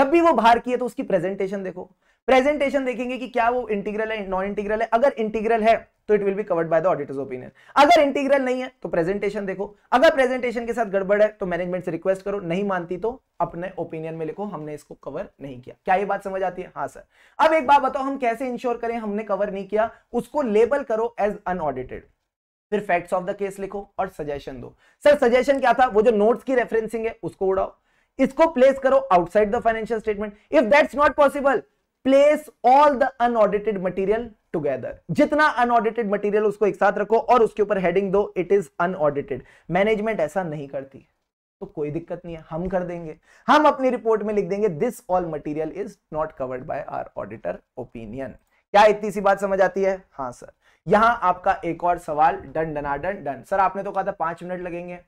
जब भी वो बाहर की है तो उसकी प्रेजेंटेशन देखो प्रेजेंटेशन देखेंगे कि क्या वो इंटीग्रल है नॉन इंटीग्रल है अगर इंटीग्रल है तो it will be covered by the auditors opinion अगर इंटीग्रल नहीं है तो प्रेजेंटेशन देखो अगर प्रेजेंटेशन के साथ गड़बड़ है तो मैनेजमेंट से रिक्वेस्ट करो नहीं मानती तो अपने ओपिनियन में लिखो हमने इसको कवर नहीं किया क्या ये बात समझ आती है हाँ सर अब एक बात बताओ हम कैसे इंश्योर करें हमने कवर नहीं किया उसको लेबल करो एज अनऑडिटेड फिर फैक्ट्स ऑफ द केस लिखो और सजेशन दो सर सजेशन क्या था वो जो नोट्स की रेफरेंसिंग है उसको उड़ाओ इसको प्लेस करो outside the financial statement if that's not possible place all the unaudited material together जितना अनऑडिटेड मटीरियल उसको एक साथ रखो और उसके ऊपर हेडिंग दो इट इज अनऑडिटेड मैनेजमेंट ऐसा नहीं करती तो कोई दिक्कत नहीं है हम कर देंगे हम अपनी रिपोर्ट में लिख देंगे this all material is not covered by our auditor opinion क्या इतनी सी बात समझ आती है हाँ सर यहां आपका एक और सवाल डन डना डन डन सर आपने तो कहा था पांच मिनट लगेंगे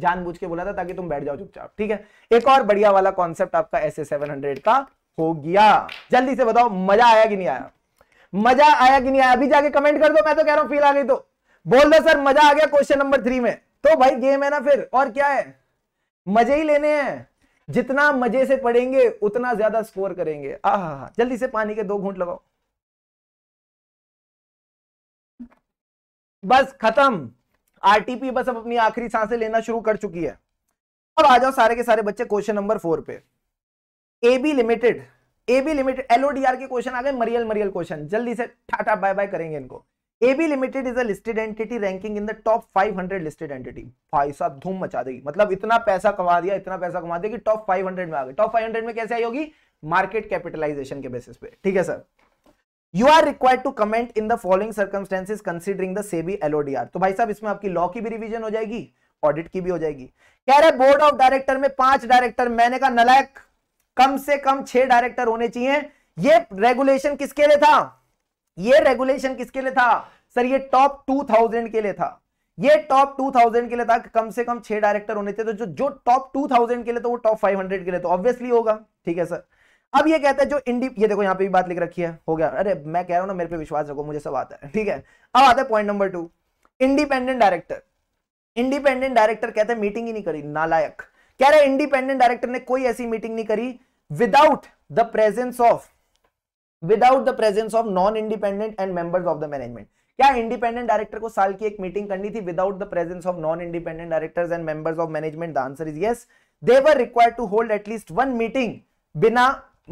जानबूझ के बोला था ताकि तुम बैठ जाओ चुपचाप ठीक है एक और बढ़िया वाला कॉन्सेप्ट आपका एस ए सेवन हंड्रेड का हो गया जल्दी से बताओ मजा आया कि नहीं आया मजा आया कि नहीं आया अभी जाके कमेंट कर दो मैं तो कह रहा हूं फील आ गई तो बोल दो सर मजा आ गया क्वेश्चन नंबर थ्री में तो भाई गेम है ना फिर और क्या है मजे ही लेने हैं जितना मजे से पढ़ेंगे उतना ज्यादा स्कोर करेंगे आह जल्दी से पानी के दो घूंट लगाओ बस खत्म आरटीपी बस अब अपनी आखिरी सांसें लेना शुरू कर चुकी है अब आ जाओ सारे के सारे बच्चे क्वेश्चन नंबर फोर पे A B limited A B limited LODR के क्वेश्चन आ गए मरियल मरियल क्वेश्चन जल्दी से ठाटा बाय बाय करेंगे इनको AB limited is a listed entity ranking in the top 500 listed entity भाई साहब धूम मचा देगी मतलब इतना पैसा कमा दिया इतना पैसा कमा दिया कि टॉप 500 में आ गए टॉप 500 में कैसे आई होगी मार्केट कैपिटलाइजेशन के बेसिस पे ठीक है sir you are required to comment in the following circumstances considering the SEBI LODR तो भाई साहब इसमें आपकी लॉ की भी रिविजन हो जाएगी ऑडिट की भी हो जाएगी कह रहे बोर्ड ऑफ डायरेक्टर में पांच डायरेक्टर मैंने कहा नलायक कम से कम छह डायरेक्टर होने चाहिए ये रेगुलेशन किसके लिए था ये रेगुलेशन किसके लिए था सर ये टॉप टू थाउजेंड के लिए था ये टॉप टू थाउजेंड के लिए था कम से कम छह डायरेक्टर होने चाहिए तो जो जो टॉप टू थाउजेंड के लिए तो वो टॉप फाइव हंड्रेड के लिए तो ऑब्वियसली होगा ठीक है सर अब ये कहता है जो इंडी ये देखो यहां पे भी बात लिख रखी है हो गया अरे मैं कह रहा हूं ना मेरे पे विश्वास रखो मुझे सब आता है ठीक है अब आता है point number two independent director independent director कहते हैं मीटिंग ही नहीं करी नालायक कह रहे इंडिपेंडेंट डायरेक्टर ने कोई ऐसी मीटिंग नहीं करी without the presence of without the presence of non independent and members of the management क्या इंडिपेंडेंट डायरेक्टर को साल की एक मीटिंग करनी थी without the presence of non independent directors and members of management the answer is yes they were required to hold at least one meeting बिना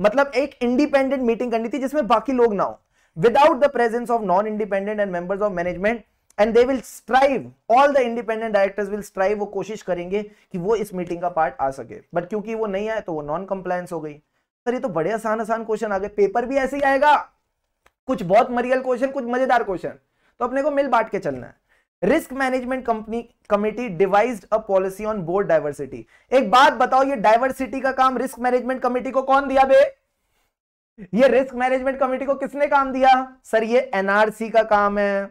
मतलब एक इंडिपेंडेंट मीटिंग करनी थी जिसमें बाकी लोग ना हो without the presence of non independent and members of management and they will strive all the independent directors will strive वो कोशिश करेंगे कि वो इस मीटिंग का पार्ट आ सके बट क्योंकि वो नहीं आए तो वो नॉन कंप्लायंस हो गई सर ये तो बड़े आसान आसान क्वेश्चन आ गए पेपर भी ऐसे ही आएगा कुछ बहुत मरियल क्वेश्चन कुछ मजेदार क्वेश्चन तो अपने को मिल बांट के चलना है risk management company committee devise a policy on board diversity एक बात बताओ ये डायवर्सिटी का काम रिस्क मैनेजमेंट कमेटी को कौन दिया बे ये रिस्क मैनेजमेंट कमेटी को किसने काम दिया सर ये एनआरसी का काम है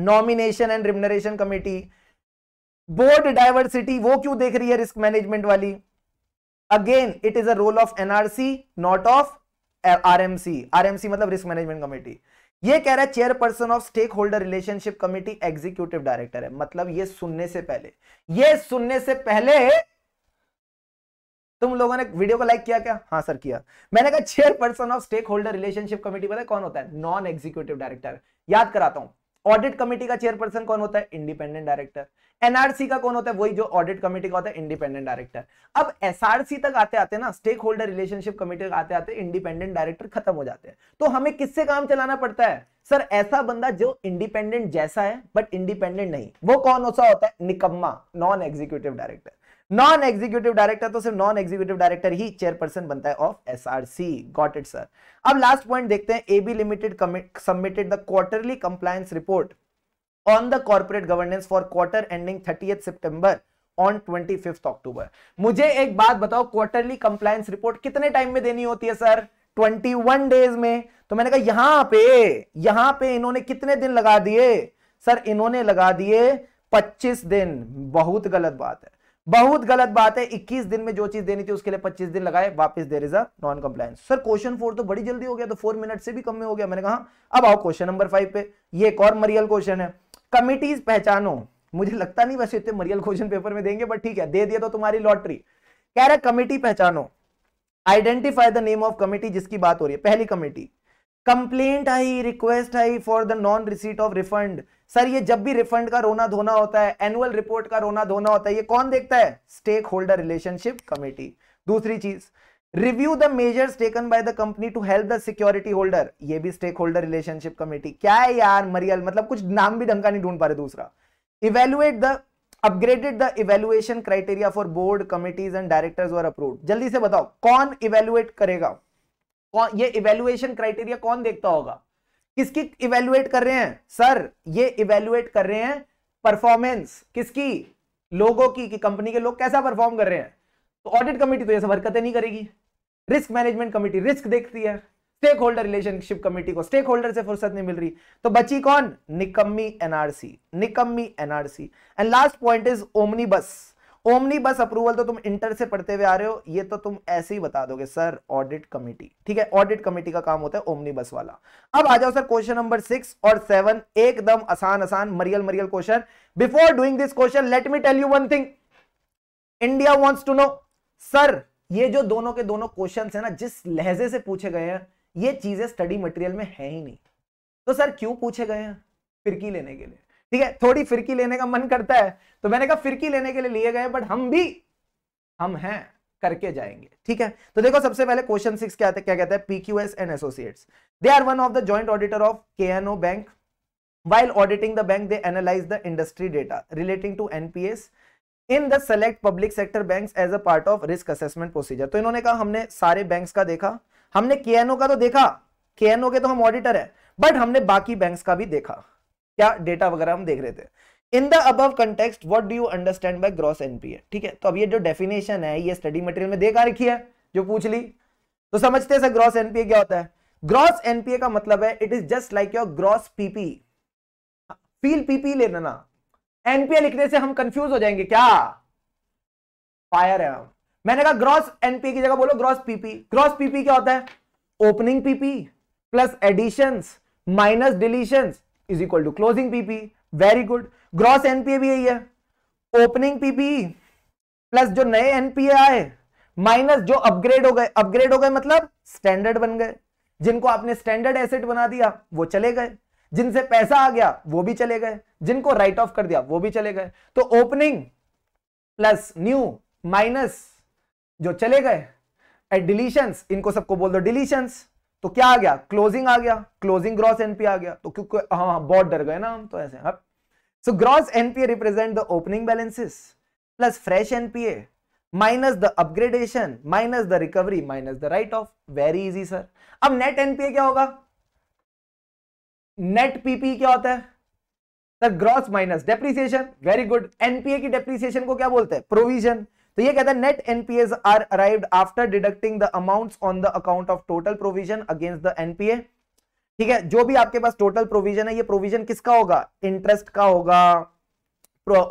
nomination and remuneration committee board diversity वो क्यों देख रही है रिस्क मैनेजमेंट वाली again it is a role of NRC not of RMC RMC मतलब रिस्क मैनेजमेंट कमेटी ये कह रहा है chairperson of stake holder relationship committee executive director है मतलब ये सुनने से पहले ये सुनने से पहले तुम लोगों ने वीडियो को लाइक किया क्या हाँ सर किया मैंने कहा chairperson of stake holder relationship committee पता कौन होता है नॉन एग्जीक्यूटिव डायरेक्टर याद कराता हूं ऑडिट कमेटी का चेयरपर्सन कौन होता है इंडिपेंडेंट डायरेक्टर एनआरसी का कौन होता है वही जो ऑडिट कमेटी का होता है इंडिपेंडेंट डायरेक्टर अब एसआरसी तक आते आते ना स्टेक होल्डर रिलेशनशिप कमेटी तक आते आते इंडिपेंडेंट डायरेक्टर खत्म हो जाते हैं तो हमें किससे काम चलाना पड़ता है सर ऐसा बंदा जो इंडिपेंडेंट जैसा है बट इंडिपेंडेंट नहीं वो कौन सा होता है निकम्मा non executive director non executive director तो सिर्फ नॉन एग्जीक्यूटिव डायरेक्टर ही चेयरपर्सन बनता है of S R C got it sir अब लास्ट पॉइंट देखते हैं AB limited submitted the quarterly compliance report on the corporate governance for quarter ending thirty September on twenty October मुझे एक बात बताओ क्वार्टरली कंप्लायंस रिपोर्ट कितने time में देनी होती है सर 21 डेज में तो मैंने कहा यहां पे यहां पे इन्होंने कितने दिन लगा दिए सर इन्होंने लगा दिए 25 दिन बहुत गलत बात है बहुत गलत बात है 21 दिन में जो चीज देनी थी उसके लिए 25 दिन लगाए वापस there is a non compliance sir question four तो बड़ी जल्दी हो गया तो फोर मिनट से भी कम में हो गया मैंने कहा हाँ, अब आओ क्वेश्चन नंबर फाइव पे ये एक और मरियल क्वेश्चन है कमिटीज पहचानो मुझे लगता नहीं वैसे इतने मरियल क्वेश्चन पेपर में देंगे बट ठीक है दे दिया तो तुम्हारी लॉटरी कह रहा कमेटी पहचानो identify the name of committee जिसकी बात हो रही है पहली कमेटी कंप्लेंट आई रिक्वेस्ट आई for the non receipt of refund sir ये जब भी रिफंड का रोना धोना होता है एनुअल रिपोर्ट का रोना धोना होता है ये कौन देखता है स्टेक होल्डर रिलेशनशिप कमेटी दूसरी चीज review the measures taken by the company to help the security holder ये भी स्टेक होल्डर रिलेशनशिप कमेटी क्या है यार मरियल मतलब कुछ नाम भी ढंग का नहीं ढूंढ पा रहे दूसरा evaluate the upgraded the evaluation criteria for board committees and directors were approve जल्दी से बताओ कौन इवेलुएट करेगा कौन ये इवेलुएशन क्राइटेरिया कौन देखता होगा किसकी इवेल्युएट कर रहे हैं सर ये इवेल्युएट कर रहे हैं परफॉर्मेंस किसकी लोगों की कि कंपनी के लोग कैसा परफॉर्म कर रहे हैं तो ऑडिट कमेटी तो ये सब हरकतें नहीं करेगी रिस्क मैनेजमेंट कमेटी रिस्क देखती है स्टेक होल्डर रिलेशनशिप कमेटी को स्टेक होल्डर से फुर्सत नहीं मिल रही तो बची कौन निकम्मी एनआरसी निकम्मी NRC and last point is omnibus omnibus approval तो तुम इंटर से पढ़ते हुए आ रहे हो ये तो तुम ऐसे ही बता दोगे सर ऑडिट कमेटी ठीक है ऑडिट कमेटी का काम होता है ओमनी बस वाला अब आ जाओ सर क्वेश्चन नंबर सिक्स और सेवन एकदम आसान आसान मरियल मरियल question before doing this question let me tell you one thing India wants to know sir ये जो दोनों के दोनों क्वेश्चन है ना जिस लहजे से पूछे गए हैं ये चीजें स्टडी मटेरियल में है ही नहीं तो सर क्यों पूछे गए हैं फिरकी लेने के लिए ठीक है थोड़ी फिरकी लेने का मन करता है तो मैंने कहा फिरकी लेने के लिए लिए गए बट हम भी हम हैं करके जाएंगे ठीक है तो देखो सबसे पहले क्वेश्चन सिक्स क्या क्या कहता है PQS and associates they are one of the joint auditor of KNO bank while auditing the bank they analyse the industry data relating to NPS in the select public sector banks as a part of risk assessment procedure तो इन्होंने कहा हमने सारे banks का देखा हमने केएनओ का तो देखा केएनओ के तो हम ऑडिटर है बट हमने बाकी बैंक्स का भी देखा क्या डेटा वगैरह हम देख रहे थे in the above context what do you understand by gross NPA ठीक है तो अब ये जो डेफिनेशन है ये स्टडी मटेरियल में देखा रखी है जो पूछ ली तो समझते हैं सर ग्रॉस एनपीए क्या होता है ग्रॉस एनपीए का मतलब है it is just like your gross PP feel PP लेना ना एनपीए लिखने से हम कंफ्यूज हो जाएंगे क्या फायर है हम मैंने कहा ग्रॉस एनपीए की जगह बोलो ग्रॉस पीपी ग्रॉस पीपी क्या होता है opening PP plus additions minus deletions is equal to closing PP very good gross NPA भी यही है ओपनिंग पीपी प्लस जो नए एनपीए आए माइनस जो अपग्रेड हो गए अपग्रेड हो गए मतलब स्टैंडर्ड बन गए जिनको आपने स्टैंडर्ड एसेट बना दिया वो चले गए जिनसे पैसा आ गया वो भी चले गए जिनको राइट ऑफ कर दिया वो भी चले गए तो ओपनिंग प्लस न्यू माइनस जो चले गए एट डिलीशंस इनको सबको बोल दो डिलीशंस तो क्या आ गया क्लोजिंग आ गया क्लोजिंग ग्रॉस एनपी आ गया तो क्योंकि हाँ, हाँ बहुत डर गए ना हम तो ऐसे हाँ So gross NPA represent the opening balances plus fresh NPA minus the upgradation minus the recovery minus the write off very easy sir अब net NPA क्या होगा net PP क्या होता है sir gross minus depreciation very good npa की depreciation को क्या बोलते हैं provision तो ये कहता है net NPA are arrived after deducting the amounts on the account of total provision against the NPA ठीक है जो भी आपके पास टोटल प्रोविजन है ये प्रोविजन किसका होगा इंटरेस्ट का होगा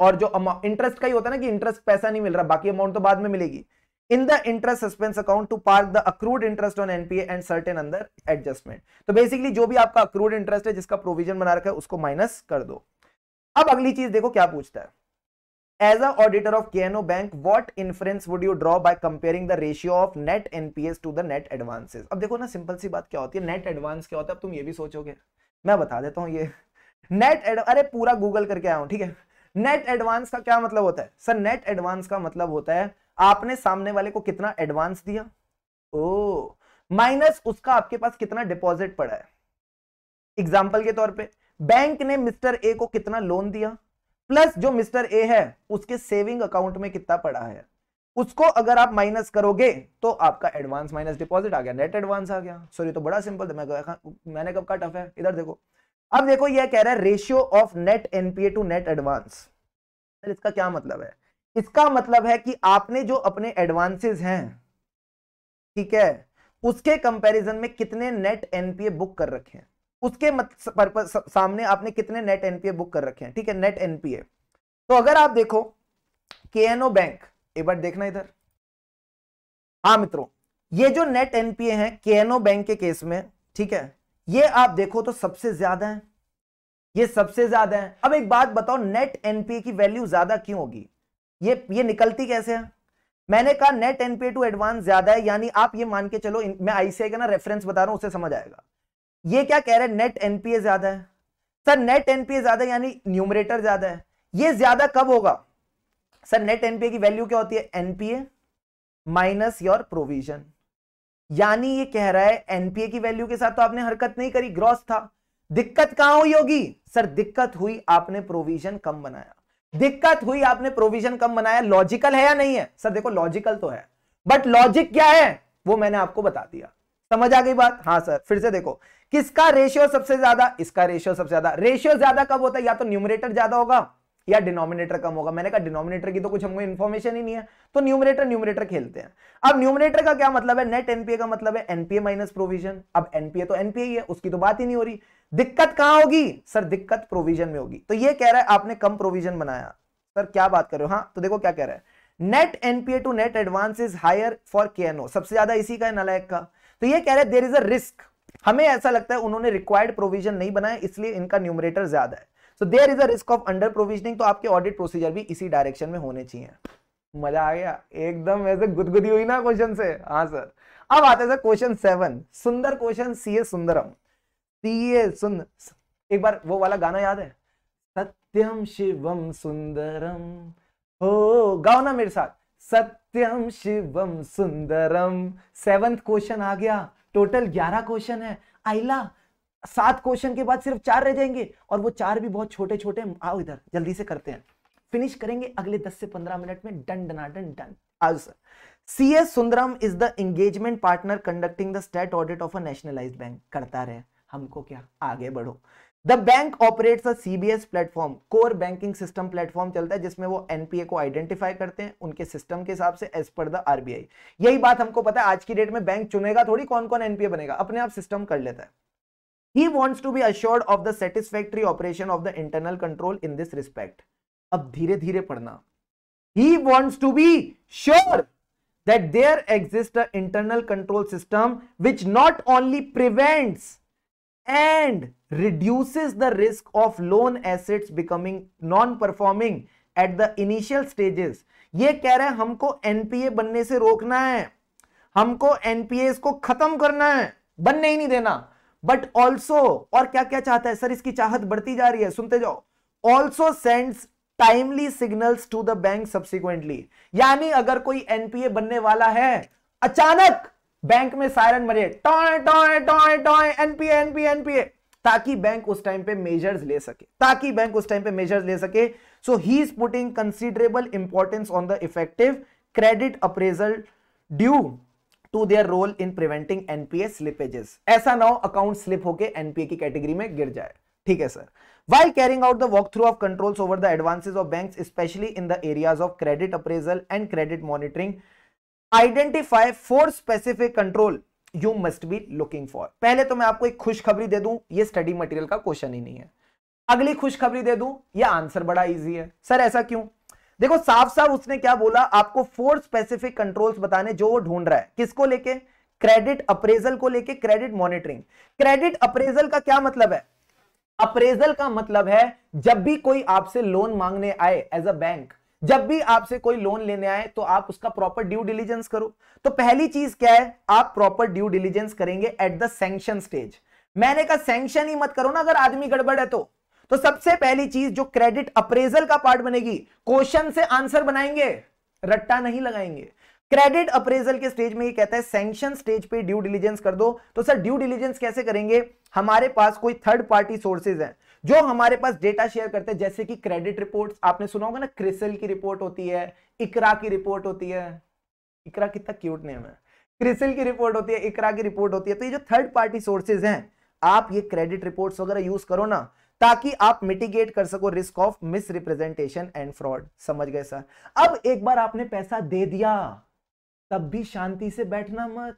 और जो इंटरेस्ट का ही होता है ना कि इंटरेस्ट पैसा नहीं मिल रहा बाकी अमाउंट तो बाद में मिलेगी in the interest suspense account to park the accrued interest on NPA and certain other adjustment तो बेसिकली जो भी आपका अक्रूड इंटरेस्ट है जिसका प्रोविजन बना रखा है उसको माइनस कर दो अब अगली चीज देखो क्या पूछता है as an auditor of kno bank what inference would you draw by comparing the ratio of net NPS to the net advances अब देखो ना सिंपल सी बात क्या होती है नेट एडवांस क्या होता है अब तुम ये भी सोचोगे मैं बता देता हूँ ये नेट अरे पूरा गूगल करके आया हूँ ठीक है नेट एडवांस का क्या मतलब होता है सर नेट एडवांस का मतलब होता है आपने सामने वाले को कितना एडवांस दिया ओ माइनस उसका आपके पास कितना डिपॉजिट पड़ा है एग्जाम्पल के तौर पे बैंक ने मिस्टर ए को कितना लोन दिया प्लस जो मिस्टर ए है उसके सेविंग अकाउंट में कितना पड़ा है उसको अगर आप माइनस करोगे तो आपका एडवांस माइनस डिपॉजिट आ गया नेट एडवांस आ गया सॉरी तो बड़ा सिंपल था मैं मैंने कब का टफ है इधर देखो अब देखो ये कह रहा है ratio of net NPA to net advance इसका क्या मतलब है इसका मतलब है कि आपने जो अपने एडवांसेस हैं ठीक है उसके कंपैरिजन में कितने नेट एनपीए बुक कर रखे हैं उसके मत, पर्पस सामने आपने कितने नेट एनपीए बुक कर रखे हैं ठीक है नेट एनपीए तो अगर आप देखो के बैंक एक बार देखना इधर हा मित्रों ये जो नेट एनपीए है के बैंक के केस में ठीक है ये आप देखो तो सबसे ज्यादा है ये सबसे ज्यादा है अब एक बात बताओ नेट एनपीए की वैल्यू ज्यादा क्यों होगी ये ये निकलती कैसे है मैंने कहा नेट एनपीए टू एडवांस ज्यादा है यानी आप ये मान के चलो मैं आईसीआई का ना रेफरेंस बता रहा हूं उसे समझ आएगा ये क्या कह रहे हैं नेट एनपीए ज्यादा है सर नेट एनपीए ज्यादा यानी न्यूमरेटर ज्यादा है ये ज्यादा कब होगा सर नेट एनपीए की वैल्यू क्या होती है एनपीए माइनस योर प्रोविजन यानी ये कह रहा है एनपीए की वैल्यू के साथ तो आपने हरकत नहीं करी ग्रॉस था दिक्कत कहां हुई होगी सर दिक्कत हुई आपने प्रोविजन कम बनाया दिक्कत हुई आपने प्रोविजन कम बनाया लॉजिकल है या नहीं है सर देखो लॉजिकल तो है बट लॉजिक क्या है वो मैंने आपको बता दिया समझ आ गई बात हाँ सर फिर से देखो किसका रेशियो सबसे ज्यादा इसका रेशियो सबसे ज्यादा रेशियो ज्यादा कब होता है या तो न्यूमरेटर ज्यादा होगा या डिनोमिनेटर कम होगा मैंने कहा डिनोमिनेटर की तो कुछ हमको इन्फॉर्मेशन ही नहीं है तो न्यूमरेटर न्यूमरेटर खेलते हैं अब न्यूमरेटर का क्या मतलब है नेट एनपीए का मतलब है एनपीए माइनस प्रोविजन अब एनपीए तो एनपीए ही है उसकी तो बात ही नहीं हो रही दिक्कत कहां होगी सर दिक्कत प्रोविजन में होगी तो ये कह रहा है आपने कम प्रोविजन बनाया सर क्या बात कर रहे हो हाँ तो देखो क्या कह रहा है net NPA to net advance is higher for के सबसे ज्यादा इसी का है नलायक का तो ये कह रहे हैं देर इज अ रिस्क हमें ऐसा लगता है उन्होंने रिक्वायर्ड प्रोविजन नहीं बनाया इसलिए इनका न्यूमरेटर ज्यादा है so there is a risk of under provisioning तो आपके ऑडिट प्रोसीजर भी इसी डायरेक्शन में होने चाहिए मजा आ गया एकदम ऐसे गुदगुदी हुई ना क्वेश्चन से हाँ सर अब आते सर क्वेश्चन सेवन सुंदर question C A Sundaram C A Sundar एक बार वो वाला गाना याद है सत्यम शिवम सुंदरम हो गाओ ना मेरे साथ सत्यम शिवम सुंदरम सेवंथ क्वेश्चन आ गया टोटल ग्यारह क्वेश्चन है आइला सात क्वेश्चन के बाद सिर्फ चार रह जाएंगे और वो चार भी बहुत छोटे छोटे आओ इधर जल्दी से करते हैं फिनिश करेंगे अगले दस से पंद्रह मिनट में डन डना डन डन आज sir C S Sundaram is the engagement partner conducting the state audit of a nationalise bank करता रहे हमको क्या आगे बढ़ो the bank operates a CBS platform core banking system platform चलता है जिसमें वो एनपीए को आइडेंटिफाई करते हैं उनके सिस्टम के हिसाब से एज पर द आरबीआई यही बात हमको पता है आज की डेट में बैंक चुनेगा थोड़ी कौन कौन एनपीए बनेगा अपने आप सिस्टम कर लेता है he wants to be assured of the satisfactory operation of the internal control in this respect अब धीरे धीरे पढ़ना he wants to be sure that there exist a internal control system which not only prevents and reduces the risk of loan assets becoming non-performing at the initial stages. ये कह रहे हैं हमको NPA बनने से रोकना है हमको एनपीए को खत्म करना है बनने ही नहीं देना बट ऑल्सो और क्या क्या चाहता है सर इसकी चाहत बढ़ती जा रही है सुनते जाओ also sends timely signals to the bank subsequently यानी अगर कोई एनपीए बनने वाला है अचानक बैंक में सायरन मरे टॉय टॉय टॉय टॉय एनपीए एनपीए एनपीए ताकि बैंक उस टाइम पे मेजर्स ले सके ताकि बैंक उस टाइम पे मेजर्स ले सके so he is putting considerable importance on the effective credit appraisal due to their role in preventing NPA slippages ऐसा ना हो अकाउंट स्लिप होकर एनपीए की कैटेगरी में गिर जाए ठीक है sir why carrying out the walk through of controls over the advances of bank specially in the areas of credit appraisal and credit monitoring identify four specific control you must be looking for पहले तो मैं आपको एक खुशखबरी दे दूं ये study material का क्वेश्चन ही नहीं है अगली खुशखबरी दे दूं ये आंसर बड़ा ईजी है सर ऐसा क्यों देखो साफ साफ उसने क्या बोला आपको फोर स्पेसिफिक कंट्रोल्स बताने जो वो ढूंढ रहा है किसको लेके क्रेडिट अप्रेजल को लेके क्रेडिट मॉनिटरिंग क्रेडिट अप्रेजल का क्या मतलब है अप्रेजल का मतलब है जब भी कोई आपसे लोन मांगने आए एज अ बैंक जब भी आपसे कोई लोन लेने आए तो आप उसका प्रॉपर ड्यू डिलीजेंस करो तो पहली चीज क्या है आप प्रॉपर ड्यू डिलीजेंस करेंगे एट द सेंक्शन स्टेज मैंने कहा सेंक्शन ही मत करो ना अगर आदमी गड़बड़ है तो तो सबसे पहली चीज जो क्रेडिट अप्रेजल का पार्ट बनेगी क्वेश्चन से आंसर बनाएंगे रट्टा नहीं लगाएंगे क्रेडिट अप्रेजल के स्टेज में ये कहता है सेंक्शन स्टेज पे ड्यू डिलीजेंस कर दो तो सर ड्यू डिलीजेंस कैसे करेंगे हमारे पास कोई थर्ड पार्टी सोर्सेज है जो हमारे पास डेटा शेयर करते हैं जैसे कि क्रेडिट रिपोर्ट्स आपने सुना होगा ना क्रिसल की रिपोर्ट होती है इकरा की रिपोर्ट होती है इकरा कितना क्यूट नेम है क्रिसल की रिपोर्ट होती है इकरा की रिपोर्ट होती है तो ये जो थर्ड पार्टी सोर्सेज हैं आप ये क्रेडिट रिपोर्ट्स वगैरह यूज करो ना ताकि आप मिटिगेट कर सको risk of misrepresentation and fraud समझ गए सर अब एक बार आपने पैसा दे दिया तब भी शांति से बैठना मत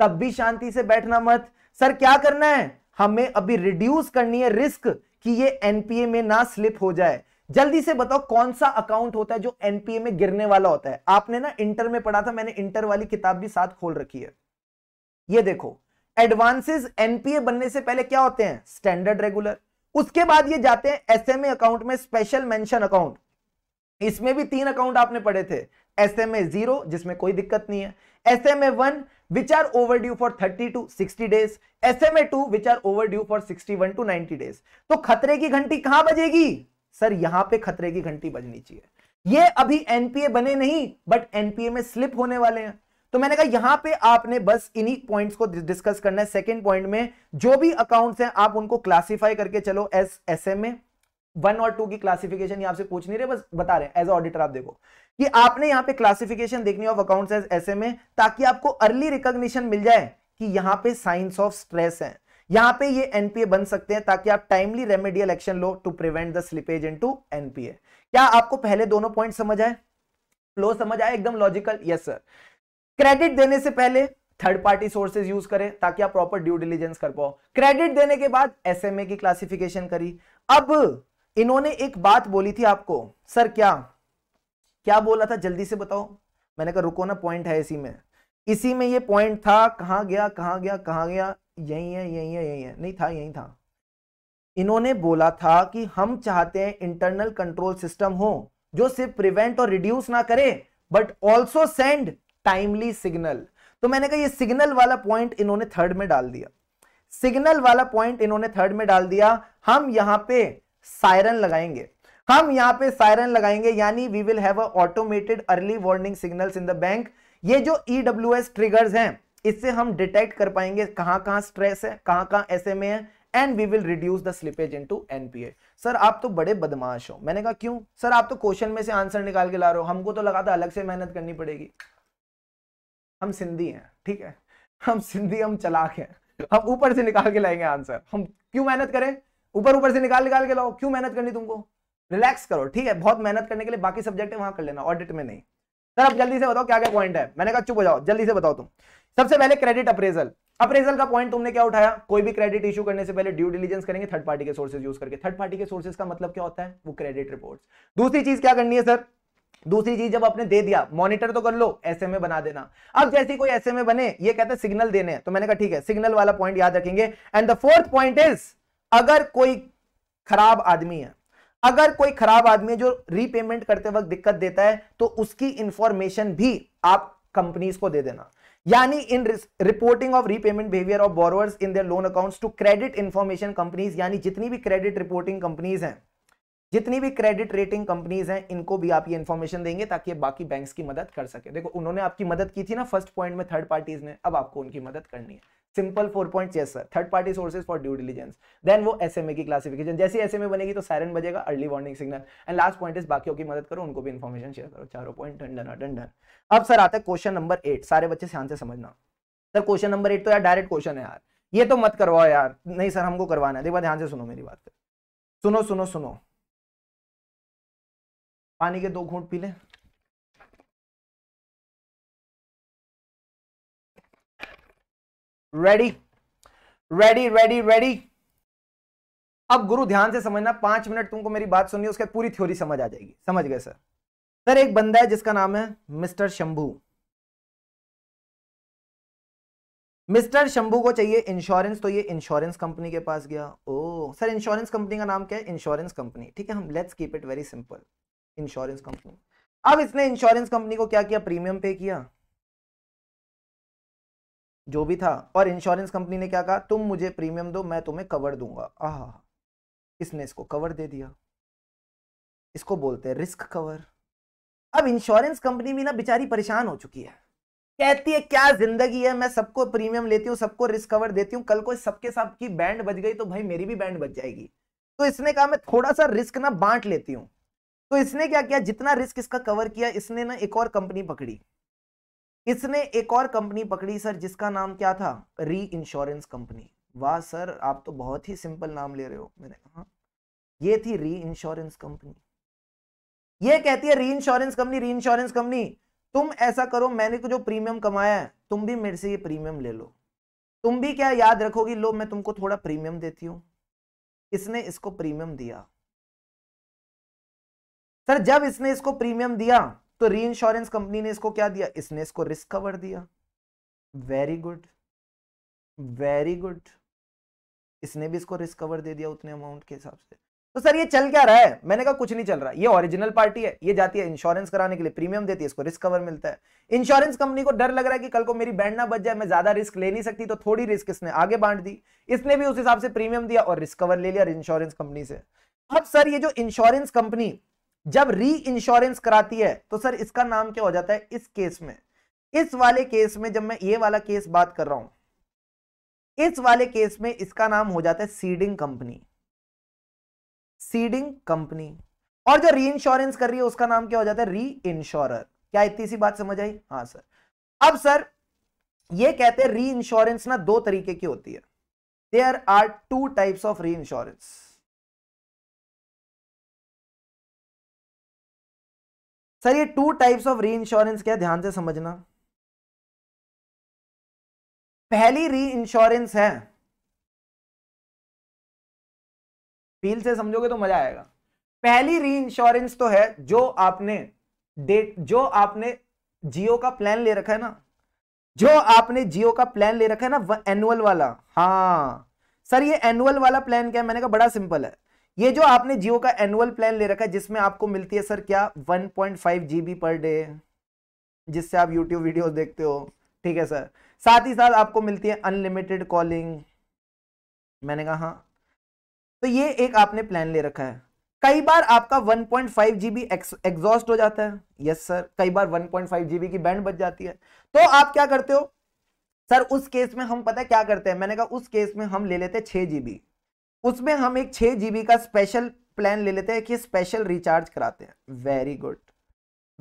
तब भी शांति से बैठना मत सर क्या करना है हमें अभी रिड्यूस करनी है रिस्क कि ये एनपीए में ना स्लिप हो जाए जल्दी से बताओ कौन सा अकाउंट होता है जो एनपीए में गिरने वाला होता है आपने ना इंटर में पढ़ा था मैंने इंटर वाली किताब भी साथ खोल रखी है ये देखो एडवांसेस एनपीए बनने से पहले क्या होते हैं स्टैंडर्ड रेगुलर उसके बाद ये जाते हैं एसएमए अकाउंट में स्पेशल मेंशन अकाउंट इसमें भी तीन अकाउंट आपने पढ़े थे एस एम ए जीरो जिसमें कोई दिक्कत नहीं है SMA one which are overdue for 30 to 60 days SMA2 which are overdue for 61 to 90 days तो खतरे की घंटी कहां बजेगी सर यहां पे खतरे की घंटी बजनी चाहिए ये अभी एनपीए बने नहीं बट एनपीए में स्लिप होने वाले हैं तो मैंने कहा यहां पे आपने बस इन्हीं पॉइंट्स को डिस्कस करना है सेकंड पॉइंट में जो भी अकाउंट्स हैं आप उनको क्लासिफाई करके चलो S S M A one और टू की क्लासिफिकेशन आपसे पूछ नहीं रहे बस बता रहे हैं एज ऑडिटर आप देखो कि आपने यहां पे क्लासिफिकेशन देखनी of account as S M ताकि आपको अर्ली रिकॉग्निशन मिल जाए कि यहां पे साइंस ऑफ स्ट्रेस है यहां पे ये एनपीए बन सकते हैं ताकि आप टाइमली रेमेडियल एक्शन लो to prevent the slippage into NPA क्या आपको पहले दोनों पॉइंट समझ आए फ्लो समझ आए एकदम लॉजिकल यस सर क्रेडिट देने से पहले थर्ड पार्टी सोर्सेज यूज करें ताकि आप प्रॉपर ड्यू डिलीजेंस कर पाओ क्रेडिट देने के बाद एसएमए की क्लासिफिकेशन करी अब इन्होंने एक बात बोली थी आपको सर क्या क्या बोला था जल्दी से बताओ मैंने कहा रुको ना पॉइंट है इसी में इसी में ये पॉइंट था कहा गया कहा गया कहा गया यही है यही है यही है नहीं था यही था इन्होंने बोला था कि हम चाहते हैं इंटरनल कंट्रोल सिस्टम हो जो सिर्फ प्रिवेंट और रिड्यूस ना करे but also send timely signal तो मैंने कहा ये सिग्नल वाला पॉइंट इन्होंने थर्ड में डाल दिया सिग्नल वाला पॉइंट इन्होंने थर्ड में डाल दिया हम यहां पे सायरन लगाएंगे हम यहाँ पे सायरन लगाएंगे यानी we will have a automated early warning signals in the bank ये जो ईडब्ल्यू एस ट्रिगर्स हैं इससे हम डिटेक्ट कर पाएंगे कहां कहां स्ट्रेस है कहां कहां एस एम ए है and we will reduce the slippage into NPA sir आप तो बड़े बदमाश हो मैंने कहा क्यों सर आप तो क्वेश्चन में से आंसर निकाल के ला रहे हो हमको तो लगा था अलग से मेहनत करनी पड़ेगी हम सिंधी हैं ठीक है हम सिंधी हम चलाक हैं हम ऊपर से निकाल के लाएंगे आंसर हम क्यों मेहनत करें ऊपर ऊपर से निकाल निकाल के लाओ क्यों मेहनत करनी तुमको रिलैक्स करो ठीक है बहुत मेहनत करने के लिए बाकी सब्जेक्ट है वहां कर लेना ऑडिट में नहीं सर अब जल्दी से बताओ क्या क्या पॉइंट है मैंने कहा चुप हो जाओ जल्दी से बताओ तुम सबसे पहले क्रेडिट अप्रेजल अप्रेजल का पॉइंट तुमने क्या उठाया कोई भी क्रेडिट इशू करने से पहले ड्यू डिलीजेंस करेंगे थर्ड पार्टी के सोर्सेज यूज करके थर्ड पार्टी के सोर्सेज का मतलब क्या होता है वो क्रेडिट रिपोर्ट दूसरी चीज क्या करनी है सर दूसरी चीज जब आपने दे दिया मॉनिटर तो कर लो एसएमए बना देना अब जैसी कोई एसएमए बने ये कहते हैं सिग्नल देने हैं तो मैंने कहा ठीक है सिग्नल वाला पॉइंट याद रखेंगे and the fourth point is अगर कोई खराब आदमी है अगर कोई खराब आदमी है जो रीपेमेंट करते वक्त दिक्कत देता है तो उसकी इंफॉर्मेशन भी आप कंपनीज को दे देना यानी in reporting of repayment behaviour of borrowers in their loan accounts to credit information companies यानी जितनी भी क्रेडिट रिपोर्टिंग कंपनीज हैं जितनी भी क्रेडिट रेटिंग कंपनीज हैं इनको भी आप ये इंफॉर्मेशन देंगे ताकि ये बाकी बैंक्स की मदद कर सके देखो उन्होंने आपकी मदद की थी ना फर्स्ट पॉइंट में थर्ड पार्टीज ने अब आपको उनकी मदद करनी है simple four point yes sir third party sources for due diligence then वो एस की क्लासिफिकेशन जैसे एस बनेगी तो सैरन बजेगा early warning signal and last point इस बाकियों की मदद करो उनको भी इन्फॉर्मेशन शेयर करो चारों पॉइंट डन अब सर आता है क्वेश्चन नंबर एट सारे बच्चे ध्यान से समझना सर क्वेश्चन नंबर एट तो यार डायरेक्ट क्वेश्चन है यार ये तो मत करवाओ यार नहीं सर हमको करवाना है देखो ध्यान से सुनो मेरी बात सुनो सुनो सुनो पानी के दो घूट पी लें रेडी रेडी रेडी रेडी अब गुरु ध्यान से समझना पांच मिनट तुमको मेरी बात सुननी उसके पूरी थ्योरी समझ आ जाएगी समझ गए सर सर एक बंदा है जिसका नाम है मिस्टर शंभू मिस्टर शंभू को चाहिए इंश्योरेंस तो ये इंश्योरेंस कंपनी के पास गया ओ सर इंश्योरेंस कंपनी का नाम क्या है इंश्योरेंस कंपनी ठीक है हम let's keep it very simple insurance company अब इसने इंश्योरेंस कंपनी को क्या किया प्रीमियम पे किया जो भी था और इंश्योरेंस कंपनी ने क्या कहा तुम मुझे प्रीमियम दो मैं तुम्हें कवर दूंगा आह इसने इसको कवर दे दिया इसको बोलते हैं रिस्क कवर अब इंश्योरेंस कंपनी भी ना बेचारी परेशान हो चुकी है कहती है क्या जिंदगी है मैं सबको प्रीमियम लेती हूँ सबको रिस्क कवर देती हूँ कल को सबके साथ की बैंड बज गई तो भाई मेरी भी बैंड बच जाएगी तो इसने कहा मैं थोड़ा सा रिस्क ना बांट लेती हूँ तो इसने क्या किया जितना रिस्क इसका कवर किया इसने ना एक और कंपनी पकड़ी इसने एक और कंपनी पकड़ी सर जिसका नाम क्या था री इंश्योरेंस कंपनी वाह सर आप तो बहुत ही सिंपल नाम ले रहे हो मैंने कहा ये थी री इंश्योरेंस कंपनी ये कहती है reinsurance company reinsurance company तुम ऐसा करो मैंने तो जो प्रीमियम कमाया है तुम भी मेरे से ये प्रीमियम ले लो तुम भी क्या याद रखोगी लो मैं तुमको थोड़ा प्रीमियम देती हूँ इसने इसको प्रीमियम दिया सर जब इसने इसको प्रीमियम दिया तो री इंश्योरेंस कंपनी ने इसको क्या दिया इसने इसको रिस्क कवर दिया वेरी गुड वेरी गुड इसने भी इसको रिस्क कवर दे दिया उतने अमाउंट के हिसाब से तो सर ये चल क्या रहा है मैंने कहा कुछ नहीं चल रहा ये ओरिजिनल पार्टी है ये जाती है इंश्योरेंस कराने के लिए प्रीमियम देती है इसको रिस्क कवर मिलता है इंश्योरेंस कंपनी को डर लग रहा है कि कल को मेरी बैंड ना बच जाए मैं ज्यादा रिस्क ले नहीं सकती तो थोड़ी रिस्क इसने आगे बांट दी इसने भी उस हिसाब से प्रीमियम दिया और रिस्क कवर ले लिया इंश्योरेंस कंपनी से अब सर ये जो इंश्योरेंस कंपनी जब री इंश्योरेंस कराती है तो सर इसका नाम क्या हो जाता है इस केस में इस वाले केस में जब मैं ये वाला केस बात कर रहा हूं इस वाले केस में इसका नाम हो जाता है सीडिंग कंपनी सीडिंग कंपनी और जो री इंश्योरेंस कर रही है उसका नाम क्या हो जाता है री इंश्योर क्या इतनी सी बात समझ आई हाँ सर अब सर ये कहते हैं री इंश्योरेंस ना दो तरीके की होती है there are two types of reinsurance sir ये two types of reinsurance क्या ध्यान से समझना पहली री इंश्योरेंस है फील से समझोगे तो मजा आएगा पहली री इंश्योरेंस तो है जो आपने डेट जो आपने जियो का प्लान ले रखा है ना जो आपने जियो का प्लान ले रखा है ना एनुअल वाला हाँ सर ये एनुअल वाला प्लान क्या है मैंने कहा बड़ा सिंपल है ये जो आपने जियो का एनुअल प्लान ले रखा है जिसमें आपको मिलती है सर क्या 1.5 पॉइंट पर डे जिससे आप यूट्यूब वीडियो देखते हो ठीक है सर साथ ही साथ आपको मिलती है अनलिमिटेड कॉलिंग मैंने कहा हाँ तो ये एक आपने प्लान ले रखा है कई बार आपका 1.5 पॉइंट जीबी एग्जॉस्ट हो जाता है यस सर कई बार 1.5 पॉइंट जीबी की बैंड बच जाती है तो आप क्या करते हो सर उस केस में हम पता है क्या करते हैं मैंने कहा उस केस में हम ले लेते हैं छह जीबी उसमें हम एक छह जीबी का स्पेशल प्लान ले लेते हैं कि स्पेशल रिचार्ज कराते हैं वेरी गुड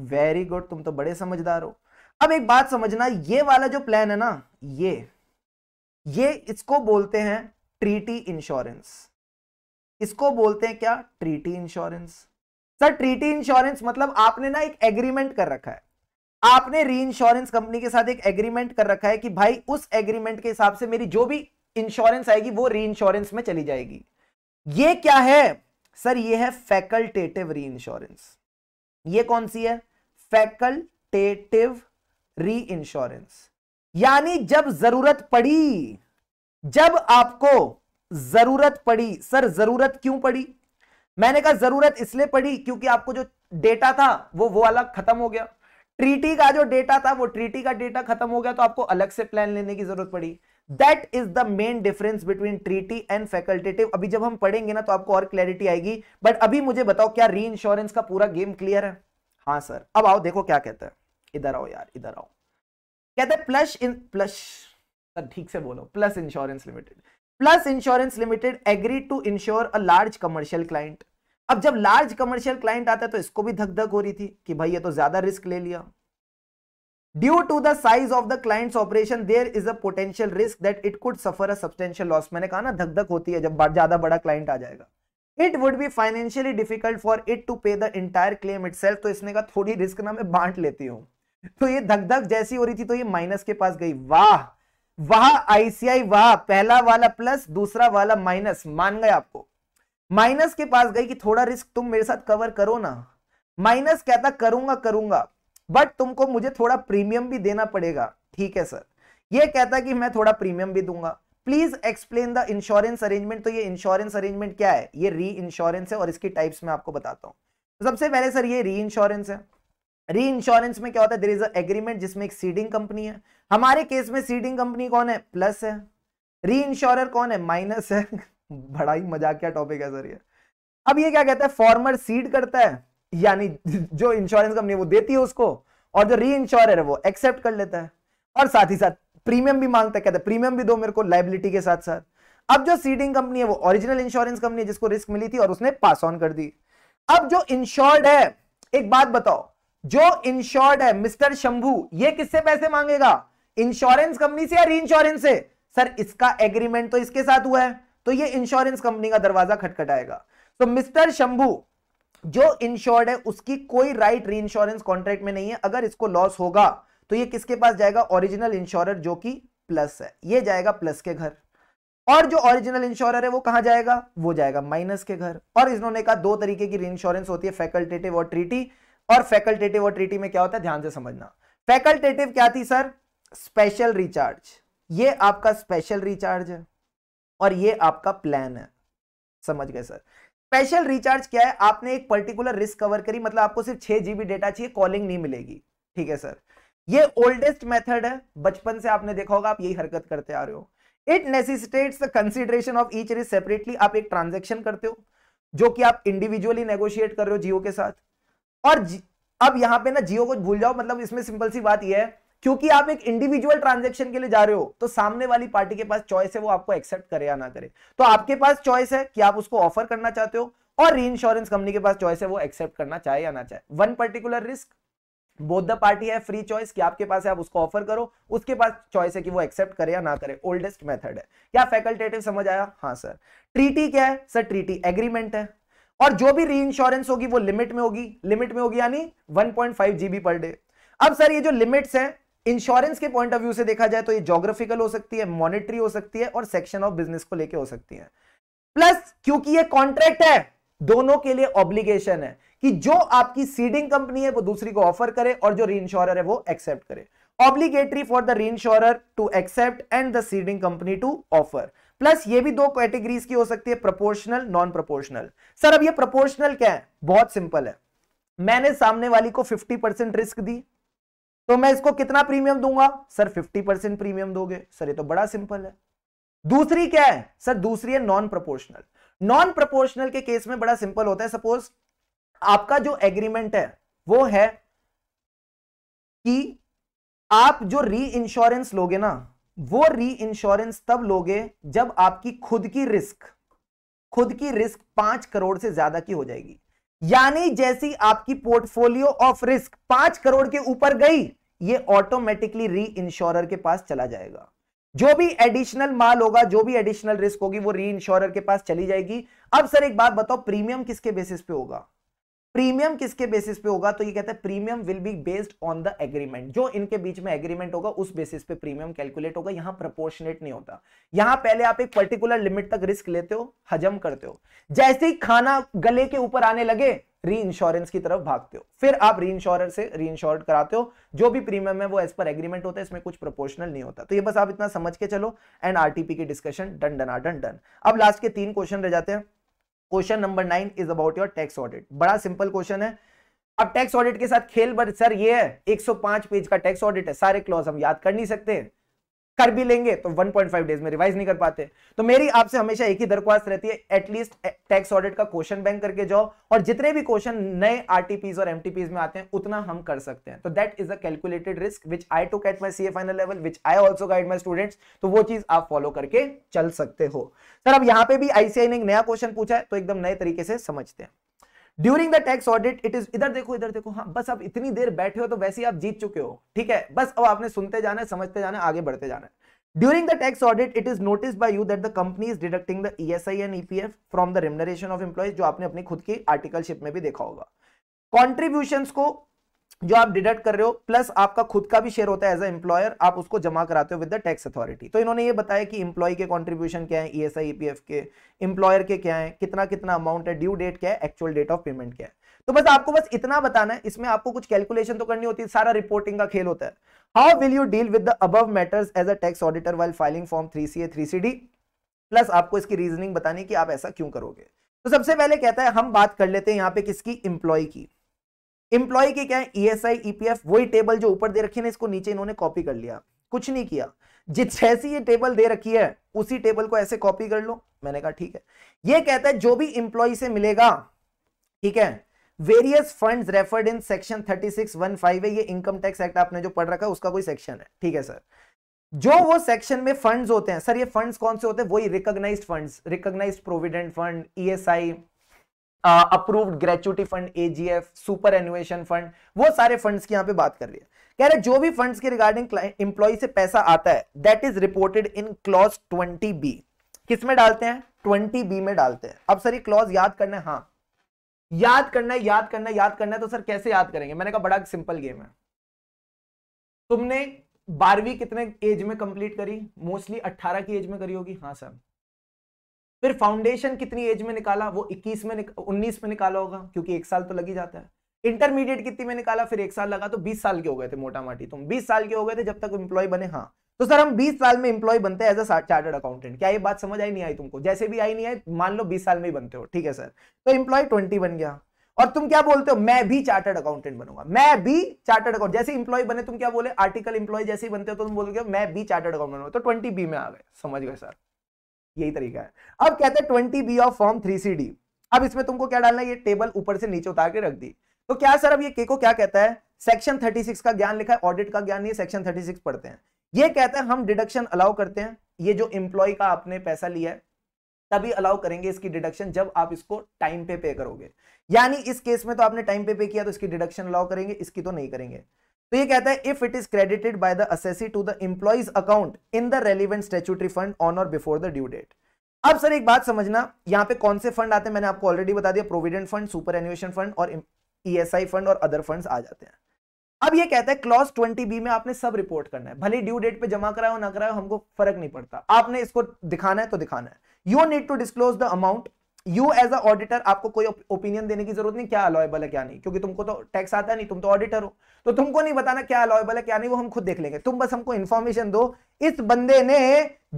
वेरी गुड तुम तो बड़े समझदार हो अब एक बात समझना ये वाला जो प्लान है ना ये ये इसको बोलते हैं ट्रीटी इंश्योरेंस इसको बोलते हैं क्या treaty insurance sir treaty insurance मतलब आपने ना एक एग्रीमेंट कर रखा है आपने री इंश्योरेंस कंपनी के साथ एक एग्रीमेंट कर रखा है कि भाई उस एग्रीमेंट के हिसाब से मेरी जो भी इंश्योरेंस आएगी वो री इंश्योरेंस में चली जाएगी ये क्या है सर ये है फैकल्टेटिव री इंश्योरेंस ये कौन सी है फैकल्टेटिव री इंश्योरेंस यानी जब जरूरत पड़ी जब आपको जरूरत पड़ी सर जरूरत क्यों पड़ी मैंने कहा जरूरत इसलिए पड़ी क्योंकि आपको जो डेटा था वो वो वाला खत्म हो गया ट्रीटी का जो डेटा था वो ट्रीटी का डेटा खत्म हो गया तो आपको अलग से प्लान लेने की जरूरत पड़ी that is the main difference between treaty and facultative अभी जब हम पढ़ेंगे ना तो आपको और क्लैरिटी आएगी बट अभी मुझे बताओ क्या री इंश्योरेंस का पूरा गेम क्लियर है हाँ सर अब आओ देखो क्या कहते हैं इधर आओ यार इधर आओ कहते हैं प्लस इन प्लस सर ठीक से बोलो plus insurance limited plus insurance limited agree to insure a large commercial client अब जब लार्ज कमर्शियल क्लाइंट आता है तो इसको भी धक धक हो रही थी कि भाई ये तो ज्यादा रिस्क ले लिया due to the size of the client's operation there is a potential risk that it could suffer a substantial loss. मैंने कहा ना धक धक होती है जब ज्यादा बड़ा क्लाइंट आ जाएगा it would be financially difficult for it to pay the entire claim itself तो इसने कहा थोड़ी रिस्क ना मैं बांट लेती हूँ तो ये धक धक जैसी हो रही थी तो ये माइनस के पास गई वाह वाह आईसीआई वाह पहला वाला प्लस दूसरा वाला माइनस मान गए आपको माइनस के पास गई कि थोड़ा रिस्क तुम मेरे साथ कवर करो ना माइनस कहता करूंगा करूंगा बट तुमको मुझे थोड़ा प्रीमियम भी देना पड़ेगा ठीक है सर ये कहता है कि मैं थोड़ा प्रीमियम भी दूंगा please explain the insurance arrangement तो ये इंश्योरेंस अरेंजमेंट क्या है ये री इंश्योरेंस है और इसकी टाइप्स मैं आपको बताता हूँ तो सबसे पहले सर ये री इंश्योरेंस है री इंश्योरेंस में क्या होता है देर इज अग्रीमेंट जिसमें एक सीडिंग कंपनी है हमारे केस में सीडिंग कंपनी कौन है प्लस है री इंश्योर कौन है माइनस है बड़ा ही मजाक क्या टॉपिक है सर ये अब ये क्या कहता है फॉर्मर सीड करता है यानी जो इंश्योरेंस कंपनी वो देती है उसको और जो री इंश्योर है वो एक्सेप्ट कर लेता है और साथ ही साथ प्रीमियम भी मांगता है कहता है प्रीमियम भी दो मेरे को लाइबिलिटी के साथ साथ अब जो सीडिंग कंपनी है वो ओरिजिनल इंश्योरेंस कंपनी है जिसको रिस्क मिली थी और उसने पास ऑन कर दी अब जो इंश्योर्ड है एक बात बताओ जो इंश्योर्ड है मिस्टर शंभू ये किससे पैसे मांगेगा इंश्योरेंस कंपनी से या री इंश्योरेंस से सर इसका एग्रीमेंट तो इसके साथ हुआ है तो ये इंश्योरेंस कंपनी का दरवाजा खटखटाएगा तो मिस्टर शंभू जो इंश्योर्ड है उसकी कोई राइट री इंश्योरेंस कॉन्ट्रैक्ट में नहीं है अगर इसको लॉस होगा तो ये किसके पास जाएगा ओरिजिनल इंश्योरर जो कि प्लस है ये जाएगा प्लस के घर और जो ओरिजिनल इंश्योरर है वो कहां जाएगा वो जाएगा माइनस के घर और इन्होंने कहा दो तरीके की री इंश्योरेंस होती है फैकल्टेटिव और ट्रीटी और फैकल्टेटिव और ट्रीटी में क्या होता है ध्यान से समझना फैकल्टेटिव क्या थी सर स्पेशल रिचार्ज ये आपका स्पेशल रिचार्ज है और ये आपका प्लान है समझ गए सर स्पेशल रिचार्ज क्या है आपने एक पर्टिकुलर रिस्क कवर करी मतलब आपको सिर्फ छह जीबी डेटा चाहिए कॉलिंग नहीं मिलेगी ठीक है सर ये ओल्डेस्ट मेथड है बचपन से आपने देखा होगा आप यही हरकत करते आ रहे हो it necessitates the consideration of each risk separately आप एक ट्रांजेक्शन करते हो जो कि आप इंडिविजुअली नेगोशिएट कर रहे हो जियो के साथ और अब यहां पे ना जियो को भूल जाओ मतलब इसमें सिंपल सी बात यह है क्योंकि आप एक इंडिविजुअल ट्रांजेक्शन के लिए जा रहे हो तो सामने वाली पार्टी के पास चॉइस है वो आपको एक्सेप्ट करे या ना करे तो आपके पास चॉइस है कि आप उसको ऑफर करना चाहते हो और री इंश्योरेंस कंपनी के पास चॉइस है वो एक्सेप्ट करना चाहे या ना चाहे one particular risk both the party है फ्री चॉइस कि आपके पास है आप उसको ऑफर करो उसके पास चॉइस है कि वो एक्सेप्ट करे या ना करे ओल्डेस्ट मेथड है क्या फैकल्टेटिव समझ आया हाँ सर ट्रीटी क्या है सर ट्रीटी एग्रीमेंट है और जो भी री इंश्योरेंस होगी वो लिमिट में होगी लिमिट में होगी यानी वन 1.5 जीबी पर डे अब सर ये जो लिमिट्स हैं इंश्योरेंस के पॉइंट ऑफ व्यू से देखा जाए तो ये जोग्राफिकल हो सकती है मॉनिटरी हो सकती है और सेक्शन ऑफ बिजनेस को लेके हो सकती है प्लस क्योंकि ये कॉन्ट्रैक्ट है दोनों के लिए ऑब्लिगेशन है कि जो आपकी सीडिंग कंपनी है वो दूसरी को ऑफर करे और जो री है वो एक्सेप्ट करे obligatory for the re to accept and the ceding company to offer plus ये भी दो कैटेगरीज की हो सकती है प्रोपोर्शनल नॉन प्रोपोर्शनल सर अब ये प्रोपोर्शनल क्या है बहुत सिंपल है मैंने सामने वाली को 50 परसेंट रिस्क दी तो मैं इसको कितना प्रीमियम दूंगा सर 50 परसेंट प्रीमियम दोगे सर ये तो बड़ा सिंपल है दूसरी क्या है सर दूसरी है नॉन प्रपोर्शनल नॉन प्रपोर्शनल के केस में बड़ा सिंपल होता है सपोज आपका जो एग्रीमेंट है वो है कि आप जो री इंश्योरेंस लोगे ना वो री इंश्योरेंस तब लोगे जब आपकी खुद की रिस्क खुद की रिस्क पांच करोड़ से ज्यादा की हो जाएगी यानी जैसी आपकी पोर्टफोलियो ऑफ रिस्क पांच करोड़ के ऊपर गई ये ऑटोमेटिकली री इंश्योरर के पास चला जाएगा जो भी एडिशनल माल होगा जो भी एडिशनल रिस्क होगी वो री इंश्योरर के पास चली जाएगी अब सर एक बात बताओ प्रीमियम किसके बेसिस पे होगा प्रीमियम किसके बेसिस पे होगा तो ये कहता है premium will be based on the agreement जो इनके बीच में एग्रीमेंट होगा उस बेसिस पे प्रीमियम कैलकुलेट होगा यहां प्रोपोर्शनेट नहीं होता यहां पहले आप एक पर्टिकुलर लिमिट तक रिस्क लेते हो हजम करते हो जैसे ही खाना गले के ऊपर आने लगे री इंश्योरेंस की तरफ भागते हो फिर आप री इंश्योर से री इंश्योर कराते हो जो भी प्रीमियम है वो एज पर एग्रीमेंट होता है इसमें कुछ प्रोपोर्शनल नहीं होता तो ये बस आप इतना समझ के चलो एंड आरटीपी की discussion done done done done अब लास्ट के तीन क्वेश्चन रह जाते हैं question number nine is about your tax audit बड़ा सिंपल क्वेश्चन है अब टैक्स ऑडिट के साथ खेल बर सर ये है 105 पेज का टैक्स ऑडिट है सारे क्लॉज हम याद कर नहीं सकते कर भी लेंगे तो 1.5 डेज में रिवाइज नहीं कर पाते तो मेरी आपसे हमेशा एक ही दरख्वास्त रहती है एटलीस्ट टैक्स ऑडिट का क्वेश्चन बैंक करके जाओ और जितने भी क्वेश्चन नए आरटीपीज और एमटीपीज में आते हैं उतना हम कर सकते हैं तो that is a calculated risk which I took at my C final level which I also guide my students तो वो चीज आप फॉलो करके चल सकते हो सर अब यहाँ पे भी आईसीआई ने एक नया क्वेश्चन पूछा है तो एकदम नए तरीके से समझते हैं during the tax audit it is इधर देखो इधर देखो हाँ बस आप इतनी देर बैठे हो तो वैसे ही आप जीत चुके हो ठीक है बस अब आपने सुनते जाना समझते जाना आगे बढ़ते जाना audit it is notice by you that the company is deducting the E S I the E P F from the remuneration of employees, जो आपने अपनी खुद की आर्टिकलशिप में भी देखा होगा कॉन्ट्रीब्यूशन को जो आप डिडक्ट कर रहे हो प्लस आपका खुद का भी शेयर होता है एज ए एम्प्लॉयर आप उसको जमा कराते हो विद द टैक्स अथॉरिटी तो इन्होंने ये बताया कि इंप्लॉय के कॉन्ट्रीब्यूशन क्या है ई एस आई ईपीएफ के इंप्लॉयर के क्या है कितना कितना अमाउंट है ड्यू डेट क्या है एक्चुअल डेट ऑफ पेमेंट क्या है तो बस आपको बस इतना बताना है इसमें आपको कुछ कैलकुलेशन तो करनी होती है सारा रिपोर्टिंग का खेल होता है how will you deal with the above matters as a tax auditor while filing form three C A three C D plus आपको इसकी रीजनिंग बतानी कि आप ऐसा क्यों करोगे तो सबसे पहले कहता है हम बात कर लेते हैं यहाँ पे किसकी इंप्लॉय की एम्प्लॉय के क्या है ईएसआई e ईपीएफ e वही टेबल जो ऊपर दे रखी है ना इसको नीचे इन्होंने कॉपी कर लिया कुछ नहीं किया जिस जैसी ये टेबल दे रखी है उसी टेबल को ऐसे कॉपी कर लो मैंने कहा ठीक है ये कहता है जो भी इंप्लॉय से मिलेगा ठीक है various fund referred in section thirty six one five है ये इनकम टैक्स एक्ट आपने जो पढ़ रखा है उसका कोई सेक्शन है ठीक है सर जो वो सेक्शन में फंड्स होते हैं सर ये फंड्स कौन से होते हैं वही recognised funds recognised provident fund ESI approved gratuity fund AGF superannuation fund वो सारे फंड्स की यहां पे बात कर रही है कह रहे जो भी फंड्स के रिगार्डिंग एम्प्लॉय से पैसा आता है that is reported in clause twenty B किस में डालते हैं ट्वेंटी बी में डालते हैं अब सर ये क्लॉज याद करना है हाँ याद करना है याद करना है याद करना है तो सर कैसे याद करेंगे मैंने कहा बड़ा सिंपल गेम है तुमने बारहवीं कितने एज में कंप्लीट करी मोस्टली अट्ठारह की एज में करी होगी हाँ सर फिर फाउंडेशन कितनी एज में निकाला वो 21 में उन्नीस में निकाला होगा क्योंकि एक साल तो लग ही जाता है इंटरमीडिएट कितनी में निकाला फिर एक साल लगा तो 20 साल के हो गए थे मोटा माटी तुम 20 साल के हो गए थे जब तक इंप्लॉय बने हाँ तो सर हम 20 साल में इंप्लॉय बनते हैं एज अ चार्टर्ड अकाउंटेंट क्या ये बात समझ आई नहीं आई तुमको जैसे भी आई नहीं आई मान लो 20 साल में ही बनते हो ठीक है सर तो एम्प्लॉय 20 बन गया और तुम क्या बोलते हो मैं भी चार्टर्ड अकाउंटेंट बनूंगा मैं भी चार्टर्ड अकाउंट जैसे इंप्लॉय बने तुम क्या बोले आर्टिकल इंप्लॉय जैसे ही बनते हो तो तुम बोलोगे मैं भी चार्टर्ड अकाउंटेंट तो ट्वेंटी बी में आ गए समझ गए सर यही तरीका है अब कहते हैं twenty B of form three C D अब इसमें तुमको क्या डालना है ये टेबल ऊपर से नीचे उतार के रख दी तो क्या सर अब ये के को क्या कहता है सेक्शन थर्टी सिक्स का ज्ञान लिखा है ऑडिट का ज्ञान नहीं है सेक्शन थर्टी सिक्स पढ़ते हैं ये कहता है हम डिडक्शन अलाउ करते हैं ये जो एम्प्लॉय का आपने पैसा लिया है तभी अलाउ करेंगे इसकी डिडक्शन जब आप इसको टाइम पे पे करोगे यानी इस केस में तो आपने टाइम पे पे किया तो इसकी डिडक्शन अलाउ करेंगे इसकी तो नहीं करेंगे तो ये कहता है if it is credited by the assessee to the employees account in the relevant statutory fund on or before the due date अब सर एक बात समझना यहां पे कौन से फंड आते हैं मैंने आपको ऑलरेडी बता दिया provident fund superannuation fund और ईएसआई e फंड और अदर फंड्स आ जाते हैं अब ये कहता है क्लॉज ट्वेंटी बी में आपने सब रिपोर्ट करना है भले ड्यू डेट पे जमा कराया हो ना कराया हमको फर्क नहीं पड़ता आपने इसको दिखाना है तो दिखाना है you need to disclose the amount you as a auditor आपको कोई ओपिनियन देने की जरूरत नहीं क्या अलॉयबल है क्या नहीं क्योंकि तुमको तो टैक्स आता नहीं तुम तो ऑडिटर हो तो तुमको नहीं बताना क्या अलॉयबल है क्या नहीं वो हम खुद देख लेंगे तुम बस हमको इन्फॉर्मेशन दो इस बंदे ने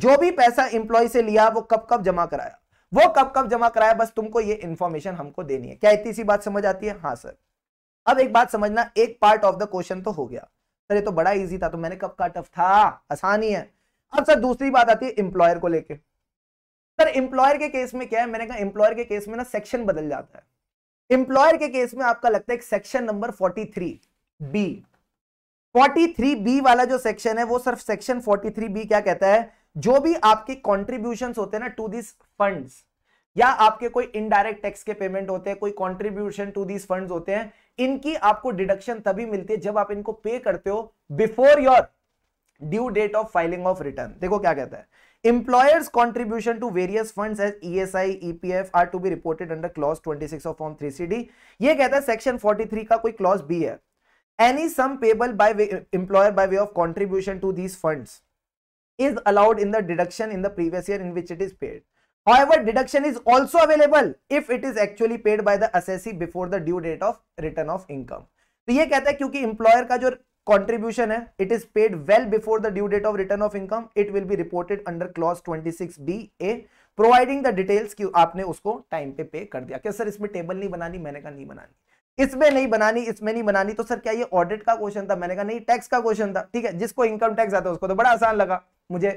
जो भी पैसा इंप्लॉय से लिया वो कब कब जमा कराया वो कब कब जमा कराया बस तुमको ये इन्फॉर्मेशन हमको देनी है क्या इतनी सी बात समझ आती है हाँ सर अब एक बात समझना एक पार्ट ऑफ द क्वेश्चन तो हो गया सर ये तो बड़ा ईजी था तो मैंने कब का टफ था आसानी है अब सर दूसरी बात आती है इंप्लॉयर को लेकर सर एम्प्लॉयर के केस में क्या है मैंने कहा एम्प्लॉयर के केस में ना सेक्शन बदल जाता है एम्प्लॉयर के केस में आपका लगता है सेक्शन नंबर 43 बी 43 बी वाला जो सेक्शन है वो सिर्फ सेक्शन 43 बी क्या कहता है जो भी आपके कॉन्ट्रीब्यूशन होते हैं ना टू दिस फंड या आपके कोई इनडायरेक्ट टैक्स के पेमेंट होते हैं कोई कॉन्ट्रीब्यूशन टू दिस फंड होते हैं इनकी आपको डिडक्शन तभी मिलती है जब आप इनको पे करते हो before your due date of filing of return देखो क्या कहता है Employers' contribution to various funds as ESI, EPF are to be reported under clause 26 of form 3CD. ये कहता है section 43 का कोई clause B है. Any sum payable by way, employer by way of contribution to these funds is allowed in the deduction in the previous year in which it is paid. However, deduction is also available if it is actually paid by the assessee before the due date of return of income. तो ये कहता है क्योंकि employer का जो contribution है it is paid well before the due date of return of income it will be reported under clause 26 B A providing the details की आपने उसको टाइम पे पे कर दिया क्या सर इसमें टेबल नहीं बनानी मैंने कहा नहीं बनानी इसमें नहीं बनानी इसमें नहीं बनानी तो सर क्या ये ऑडिट का क्वेश्चन था मैंने कहा नहीं टैक्स का क्वेश्चन था ठीक है जिसको इनकम टैक्स आता है उसको तो बड़ा आसान लगा मुझे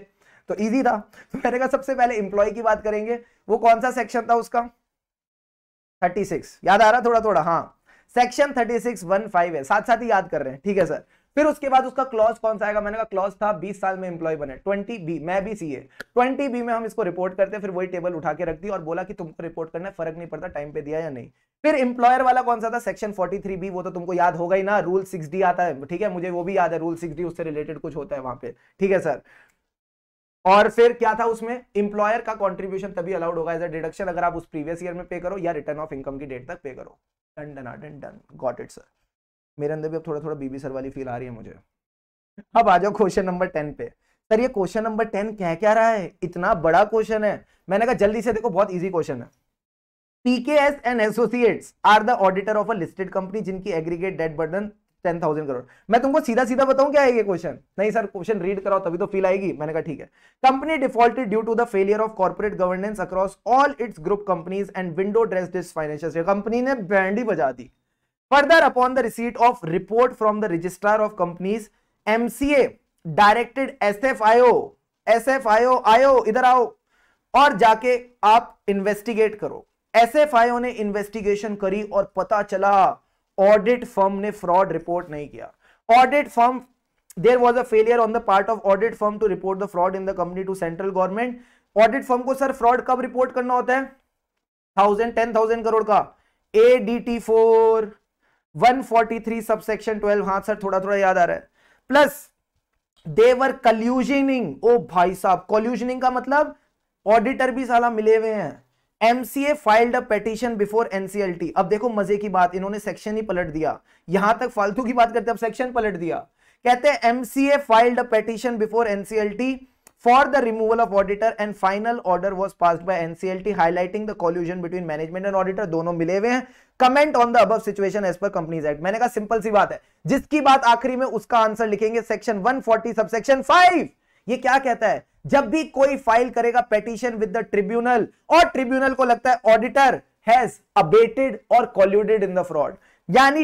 तो इजी था तो मैंने कहा सबसे पहले इंप्लॉय की बात करेंगे वो कौन सा सेक्शन था उसका 36 याद आ रहा थोड़ा थोड़ा हाँ सेक्शन 36 वन फाइव है साथ साथ ही याद कर रहे हैं ठीक है सर फिर उसके बाद उसका क्लॉज कौन सा आएगा मैंने कहा क्लॉज था 20 साल में एम्प्लॉय बने 20 बी मैं भी सीए 20 बी में हम इसको रिपोर्ट करते हैं फिर वही टेबल उठा के रख दी और बोला कि तुमको रिपोर्ट करना फर्क नहीं पड़ता टाइम पे दिया या नहीं फिर इंप्लॉयर वाला कौन सा था सेक्शन 43 बी वो तो तुमको याद होगा ही ना रूल 6D आता है ठीक है मुझे वो भी याद है रूल 6D उससे रिलेटेड कुछ होता है वहां पे ठीक है सर और फिर क्या था उसमें इंप्लॉयर का कॉन्ट्रीब्यूशन तभी अलाउड होगा एज अ डिडक्शन अगर आप उस प्रीवियस ईयर में पे करो या रिटर्न ऑफ इनकम की डेट तक पे करो done done done done got it sir मेरे अंदर भी अब थोड़ा थोड़ा बीबी सर वाली फील आ रही है मुझे अब आ जाओ क्वेश्चन नंबर टेन पे सर ये क्वेश्चन नंबर टेन कह क्या रहा है इतना बड़ा क्वेश्चन है मैंने कहा जल्दी से देखो बहुत इजी क्वेश्चन है PKS and associates are the auditor of a listed company जिनकी aggregate debt burden ten thousand crore मैं तुमको सीधा सीधा बताऊं क्या है ये क्वेश्चन नहीं सर क्वेश्चन रीड कराओ तभी तो फील आएगी मैंने कहा ठीक है company defaulted due to the failure of corporate governance across all its group companies and window dress this financial company ने बैंड ही बजा दी further upon the receipt of report from the registrar of companies mca directed sfio sfio io इधर आओ और जाके आप investigate करो एसएफआईओ ने इन्वेस्टिगेशन करी और पता चला ऑडिट फर्म ने फ्रॉड रिपोर्ट नहीं किया audit firm there was a failure on the part of audit firm to report the fraud in the company to central government audit firm को सर फ्रॉड कब report करना होता है thousand ten thousand crore का A D T four 143 subsection 12 हाँ sir थोड़ा थोड़ा याद आ रहा है प्लस देवर कल्यूजनिंग ओ भाई साहब कॉल्यूजनिंग का मतलब ऑडिटर भी साला मिले हुए हैं MCA filed a petition before NCLT अब देखो मजे की बात इन्होंने सेक्शन ही पलट दिया यहां तक फालतू की बात करते अब सेक्शन पलट दिया कहते हैं MCA filed a petition before NCLT for the removal of auditor and final order was passed by NCLT highlighting the collusion between management and auditor दोनों मिले हुए हैं कमेंट ऑन द अब situation as per companies act मैंने कहा simple सी बात है जिसकी बात आखिरी में उसका आंसर लिखेंगे सेक्शन 140 सबसेक्शन फाइव ये क्या कहता है जब भी कोई फाइल करेगा पेटिशन विद द ट्रिब्यूनल और ट्रिब्यूनल को लगता है auditor has abetted or colluded in the fraud यानी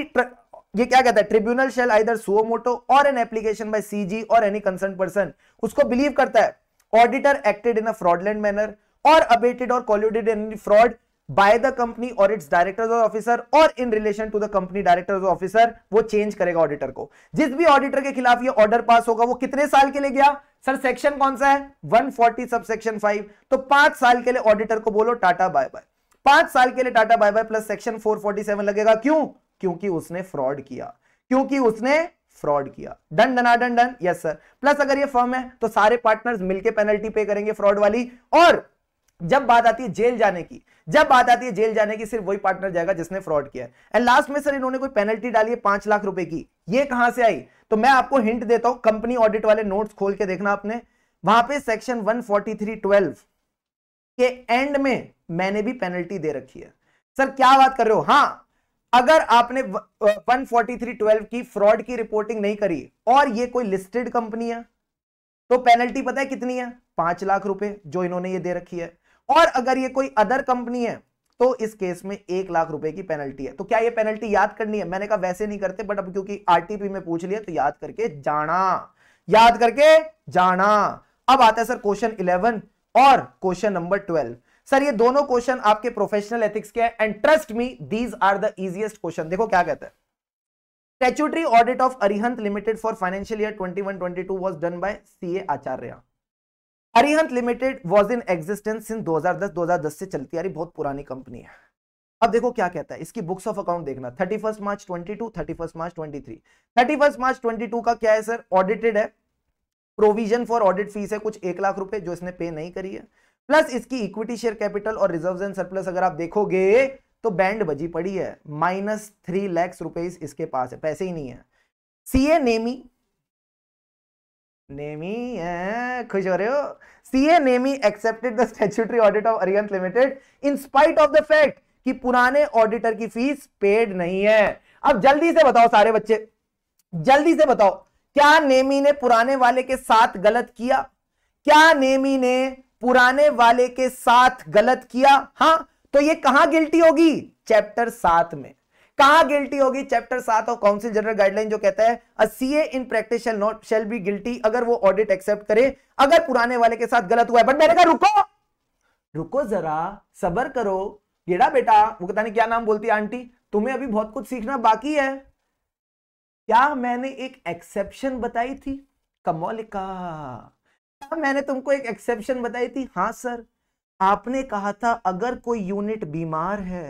ये क्या कहता है tribunal shall either suo motu or an application by CG or any concern person उसको बिलीव करता है auditor acted in a fraudulent manner or abetted or colluded in fraud by the company or its directors or officer or in relation to the company directors or officer वो change करेगा auditor को जिस भी auditor के खिलाफ ये order pass होगा वो कितने साल के लिए गया सर सेक्शन कौन सा है 140 सब सेक्शन फाइव तो पांच साल के लिए ऑडिटर को बोलो टाटा बाय बाय पांच साल के लिए tata bye bye plus section four लगेगा क्यों क्योंकि उसने फ्रॉड किया क्योंकि उसने फ्रॉड किया done डना done done yes sir plus अगर ये फर्म है तो सारे पार्टनर्स मिलके पेनल्टी पे करेंगे फ्रॉड वाली और जब बात आती है जेल जाने की जब बात आती है जेल जाने की सिर्फ वही पार्टनर जाएगा जिसने फ्रॉड किया एंड लास्ट में सर इन्होंने कोई पेनल्टी डाली है पांच लाख रुपए की ये कहां से आई तो मैं आपको हिंट देता हूं कंपनी ऑडिट वाले नोट्स खोल के देखना आपने वहां पे सेक्शन 14312 के एंड में मैंने भी पेनल्टी दे रखी है सर क्या बात कर रहे हो हाँ अगर आपने 14312 की फ्रॉड की रिपोर्टिंग नहीं करी और ये कोई लिस्टेड कंपनी है तो पेनल्टी पता है कितनी है पांच लाख रुपए जो इन्होंने ये दे रखी है और अगर ये कोई अदर कंपनी है तो इस केस में एक लाख रुपए की पेनल्टी है तो क्या ये पेनल्टी याद करनी है मैंने कहा वैसे नहीं करते बट अब क्योंकि आरटीपी में पूछ लिया तो याद करके जाना याद करके जाना अब आता है सर क्वेश्चन इलेवन और क्वेश्चन नंबर ट्वेल्व सर ये दोनों क्वेश्चन आपके प्रोफेशनल एथिक्स के हैं and trust me these are the easiest question देखो क्या कहता है statutory audit of Arihant limited for financial year 21-22 was done by CA Acharya Arihant limited was in existence since 2010 2010 से चलती आ रही बहुत पुरानी कंपनी है अब देखो क्या कहता है इसकी बुक्स ऑफ अकाउंट देखना thirty first March twenty two thirty first March twenty three thirty first March twenty two का क्या है सर ऑडिटेड है प्रोविजन फॉर ऑडिट फीस है कुछ एक लाख रुपए जो इसने पे नहीं करी है प्लस इसकी इक्विटी शेयर कैपिटल और रिजर्व एंड सरप्लस अगर आप देखोगे तो बैंड बजी पड़ी है माइनस थ्री लैक्स रुपए इसके पास है पैसे ही नहीं है सीए नेमी नेमी खुश हो रहे हो CA Nemi accepted the statutory audit of Arihant limited in spite of the fact कि पुराने ऑडिटर की फीस पेड नहीं है अब जल्दी से बताओ सारे बच्चे जल्दी से बताओ क्या नेमी ने पुराने वाले के साथ गलत किया क्या नेमी ने पुराने वाले के साथ गलत किया हाँ तो ये कहां गिल्टी होगी चैप्टर सात में कहा गिल्टी होगी चैप्टर सात और काउंसिल जनरल गाइडलाइन जो कहता है a CA in practice shall not shall be guilty अगर वो ऑडिट एक्सेप्ट करे अगर पुराने वाले के साथ गलत हुआ है बट मैंने कहा रुको रुको जरा सबर करो गेड़ा बेटा वो पता नहीं क्या नाम बोलती आंटी तुम्हें अभी बहुत कुछ सीखना बाकी है क्या मैंने एक एक्सेप्शन बताई थी कमोलिका क्या मैंने तुमको एक एक्सेप्शन बताई थी हाँ सर आपने कहा था अगर कोई यूनिट बीमार है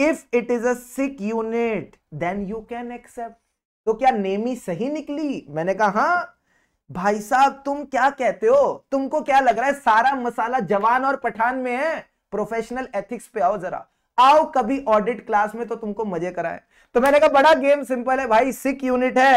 इफ इट इज अक unit then you can accept तो क्या नेमी सही निकली मैंने कहा हाँ भाई साहब तुम क्या कहते हो तुमको क्या लग रहा है सारा मसाला जवान और पठान में है प्रोफेशनल एथिक्स पे आओ जरा आओ कभी ऑडिट क्लास में तो तुमको मजे कराए तो मैंने कहा बड़ा गेम सिंपल है भाई सिक यूनिट है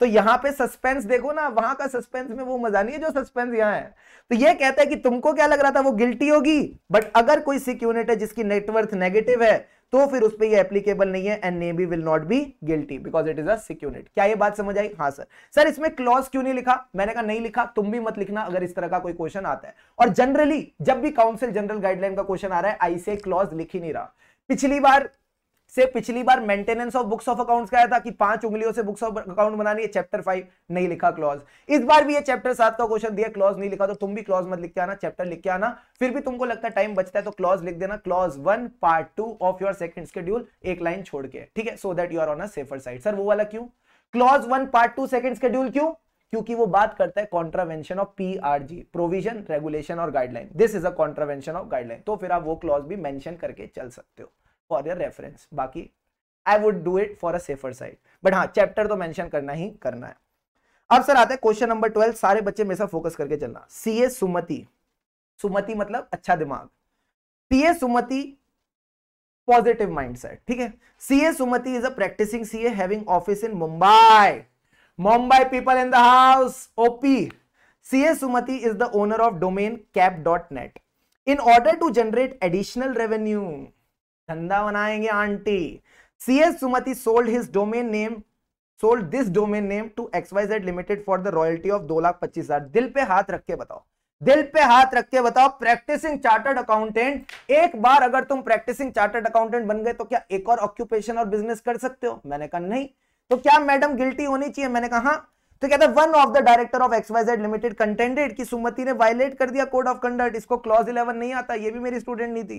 तो यहां पे सस्पेंस देखो ना वहां का सस्पेंस में वो मजा नहीं है जो सस्पेंस यहां है तो ये कहता है कि तुमको क्या लग रहा था वो गिल्टी होगी बट अगर कोई सिक यूनिट है जिसकी नेटवर्थ नेगेटिव है तो फिर उस पर यह एप्लीकेबल नहीं है and Nemi will not be guilty because it is at क्या ये बात समझ आई हाँ सर सर इसमें क्लॉज क्यों नहीं लिखा मैंने कहा नहीं लिखा तुम भी मत लिखना अगर इस तरह का कोई क्वेश्चन आता है और जनरली जब भी काउंसिल जनरल गाइडलाइन का क्वेश्चन आ रहा है आई से क्लॉज लिख ही नहीं रहा पिछली बार से पिछली बार maintenance of books of accounts का आया था कि पांच उंगलियों से बुक्स ऑफ अकाउंट बनानी है चैप्टर फाइव नहीं लिखा क्लॉज इस बार भी ये चैप्टर सात का क्वेश्चन दिया क्लॉज नहीं लिखा तो तुम भी क्लॉज मत लिख के आना चैप्टर लिख के आना फिर भी तुमको लगता है टाइम बचता है तो क्लॉज लिख देना clause one part two of your second schedule एक लाइन छोड़ के ठीक है so that you are on a safer side sir वो वाला क्यों clause one part two second schedule क्यों क्योंकि वो बात करता है contravention of PRG provision regulation or guideline this is a contravention of guideline तो फिर आप वो क्लॉज भी मेंशन करके चल सकते हो फॉर योर रेफरेंस बाकी I would do it for a safer side but हाँ चैप्टर तो मैंशन करना ही करना है अब सर आते हैं क्वेश्चन नंबर ट्वेल्व सारे बच्चे मेरे साथ फोकस करके चलना सी ए सुमति सुमति मतलब अच्छा दिमाग P A Sumati positive mindset ठीक है C A Sumati is a practising C A having office in Mumbai Mumbai people in the house OP C A Sumati is the owner of domain cap dot net in order to generate additional revenue धंधा बनाएंगे aunty C S Sumati sold his domain name sold this domain name to XYZ limited for the royalty of दो लाख पच्चीस हजार दिल पे हाथ रख के बताओ दिल पे हाथ रख के बताओ प्रैक्टिसिंग चार्टर्ड अकाउंटेंट एक बार अगर तुम प्रैक्टिसिंग चार्टर्ड अकाउंटेंट बन गए तो क्या एक और ऑक्यूपेशन और बिजनेस कर सकते हो मैंने कहा नहीं तो क्या मैडम गिल्टी होनी चाहिए मैंने कहा हाँ तो कहता है one of the director of XYZ limited contended की सुमति ने वायलेट कर दिया कोड ऑफ कंडक्ट इसको क्लॉज इलेवन नहीं आता ये भी मेरी स्टूडेंट नहीं थी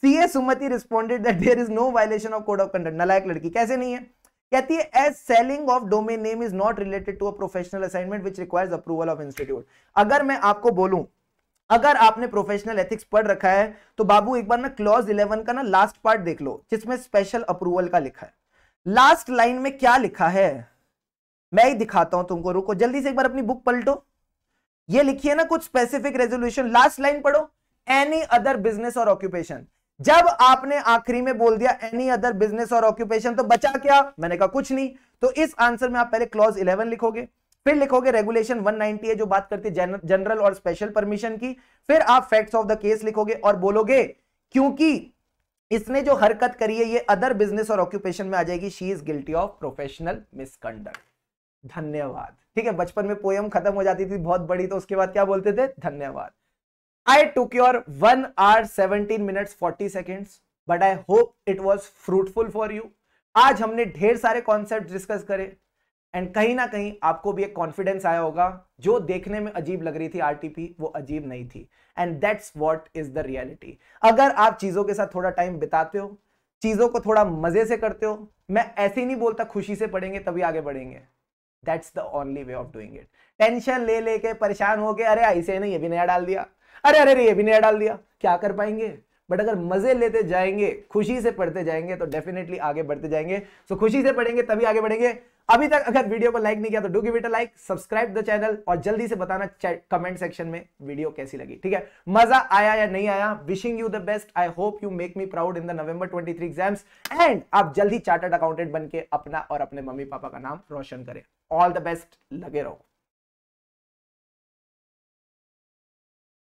CA Sumati responded that there is no violation of code of conduct नलायक लड़की कैसे नहीं है कहती है as selling of domain name is not related to a professional assignment which requires approval of institute अगर मैं आपको बोलूं अगर आपने प्रोफेशनल एथिक्स पढ़ रखा है तो बाबू एक बार ना क्लॉज इलेवन का ना लास्ट पार्ट देख लो जिसमें स्पेशल अप्रूवल का लिखा है लास्ट लाइन में क्या लिखा है मैं ही दिखाता हूं तुमको रुको जल्दी से एक बार अपनी बुक पलटो ये लिखिए ना कुछ स्पेसिफिक रेजोल्यूशन लास्ट लाइन पढ़ो any other business or occupation जब आपने आखिरी में बोल दिया any other business or occupation तो बचा क्या मैंने कहा कुछ नहीं तो इस आंसर में आप पहले क्लॉज 11 लिखोगे फिर लिखोगे रेगुलेशन 190 है जो बात करती है जनरल और स्पेशल परमिशन की फिर आप फैक्ट्स ऑफ द केस लिखोगे और बोलोगे क्योंकि इसने जो हरकत करी है ये अदर बिजनेस और ऑक्यूपेशन में आ जाएगी she is guilty of professional misconduct धन्यवाद ठीक है बचपन में पोयम खत्म हो जाती थी बहुत बड़ी तो उसके बाद क्या बोलते थे धन्यवाद I took your one hour seventeen minutes forty seconds but I hope it was fruitful for you आज हमने ढेर सारे कॉन्सेप्ट डिस्कस करे एंड कहीं ना कहीं आपको भी एक कॉन्फिडेंस आया होगा जो देखने में अजीब लग रही थी आरटीपी वो अजीब नहीं थी and that's what is the reality अगर आप चीजों के साथ थोड़ा टाइम बिताते हो चीजों को थोड़ा मजे से करते हो मैं ऐसे ही नहीं बोलता खुशी से पढ़ेंगे तभी आगे बढ़ेंगे that's the only way of doing it tension ले लेके परेशान हो गए अरे ऐसे नहीं ये भी नया डाल दिया अरे अरे ये भी नया डाल दिया क्या कर पाएंगे बट अगर मजे लेते जाएंगे खुशी से पढ़ते जाएंगे तो डेफिनेटली आगे बढ़ते जाएंगे सो so, खुशी से पढ़ेंगे तभी आगे बढ़ेंगे अभी तक अगर वीडियो को लाइक नहीं किया तो do give it a like subscribe the channel और जल्दी से बताना कमेंट सेक्शन में वीडियो कैसी लगी ठीक है मजा आया या नहीं आया wishing you the best I hope you make me proud in the November 23 exams and आप जल्दी चार्टर्ड अकाउंटेंट बनके अपना और अपने मम्मी पापा का नाम रोशन करें ऑल द बेस्ट लगे रहो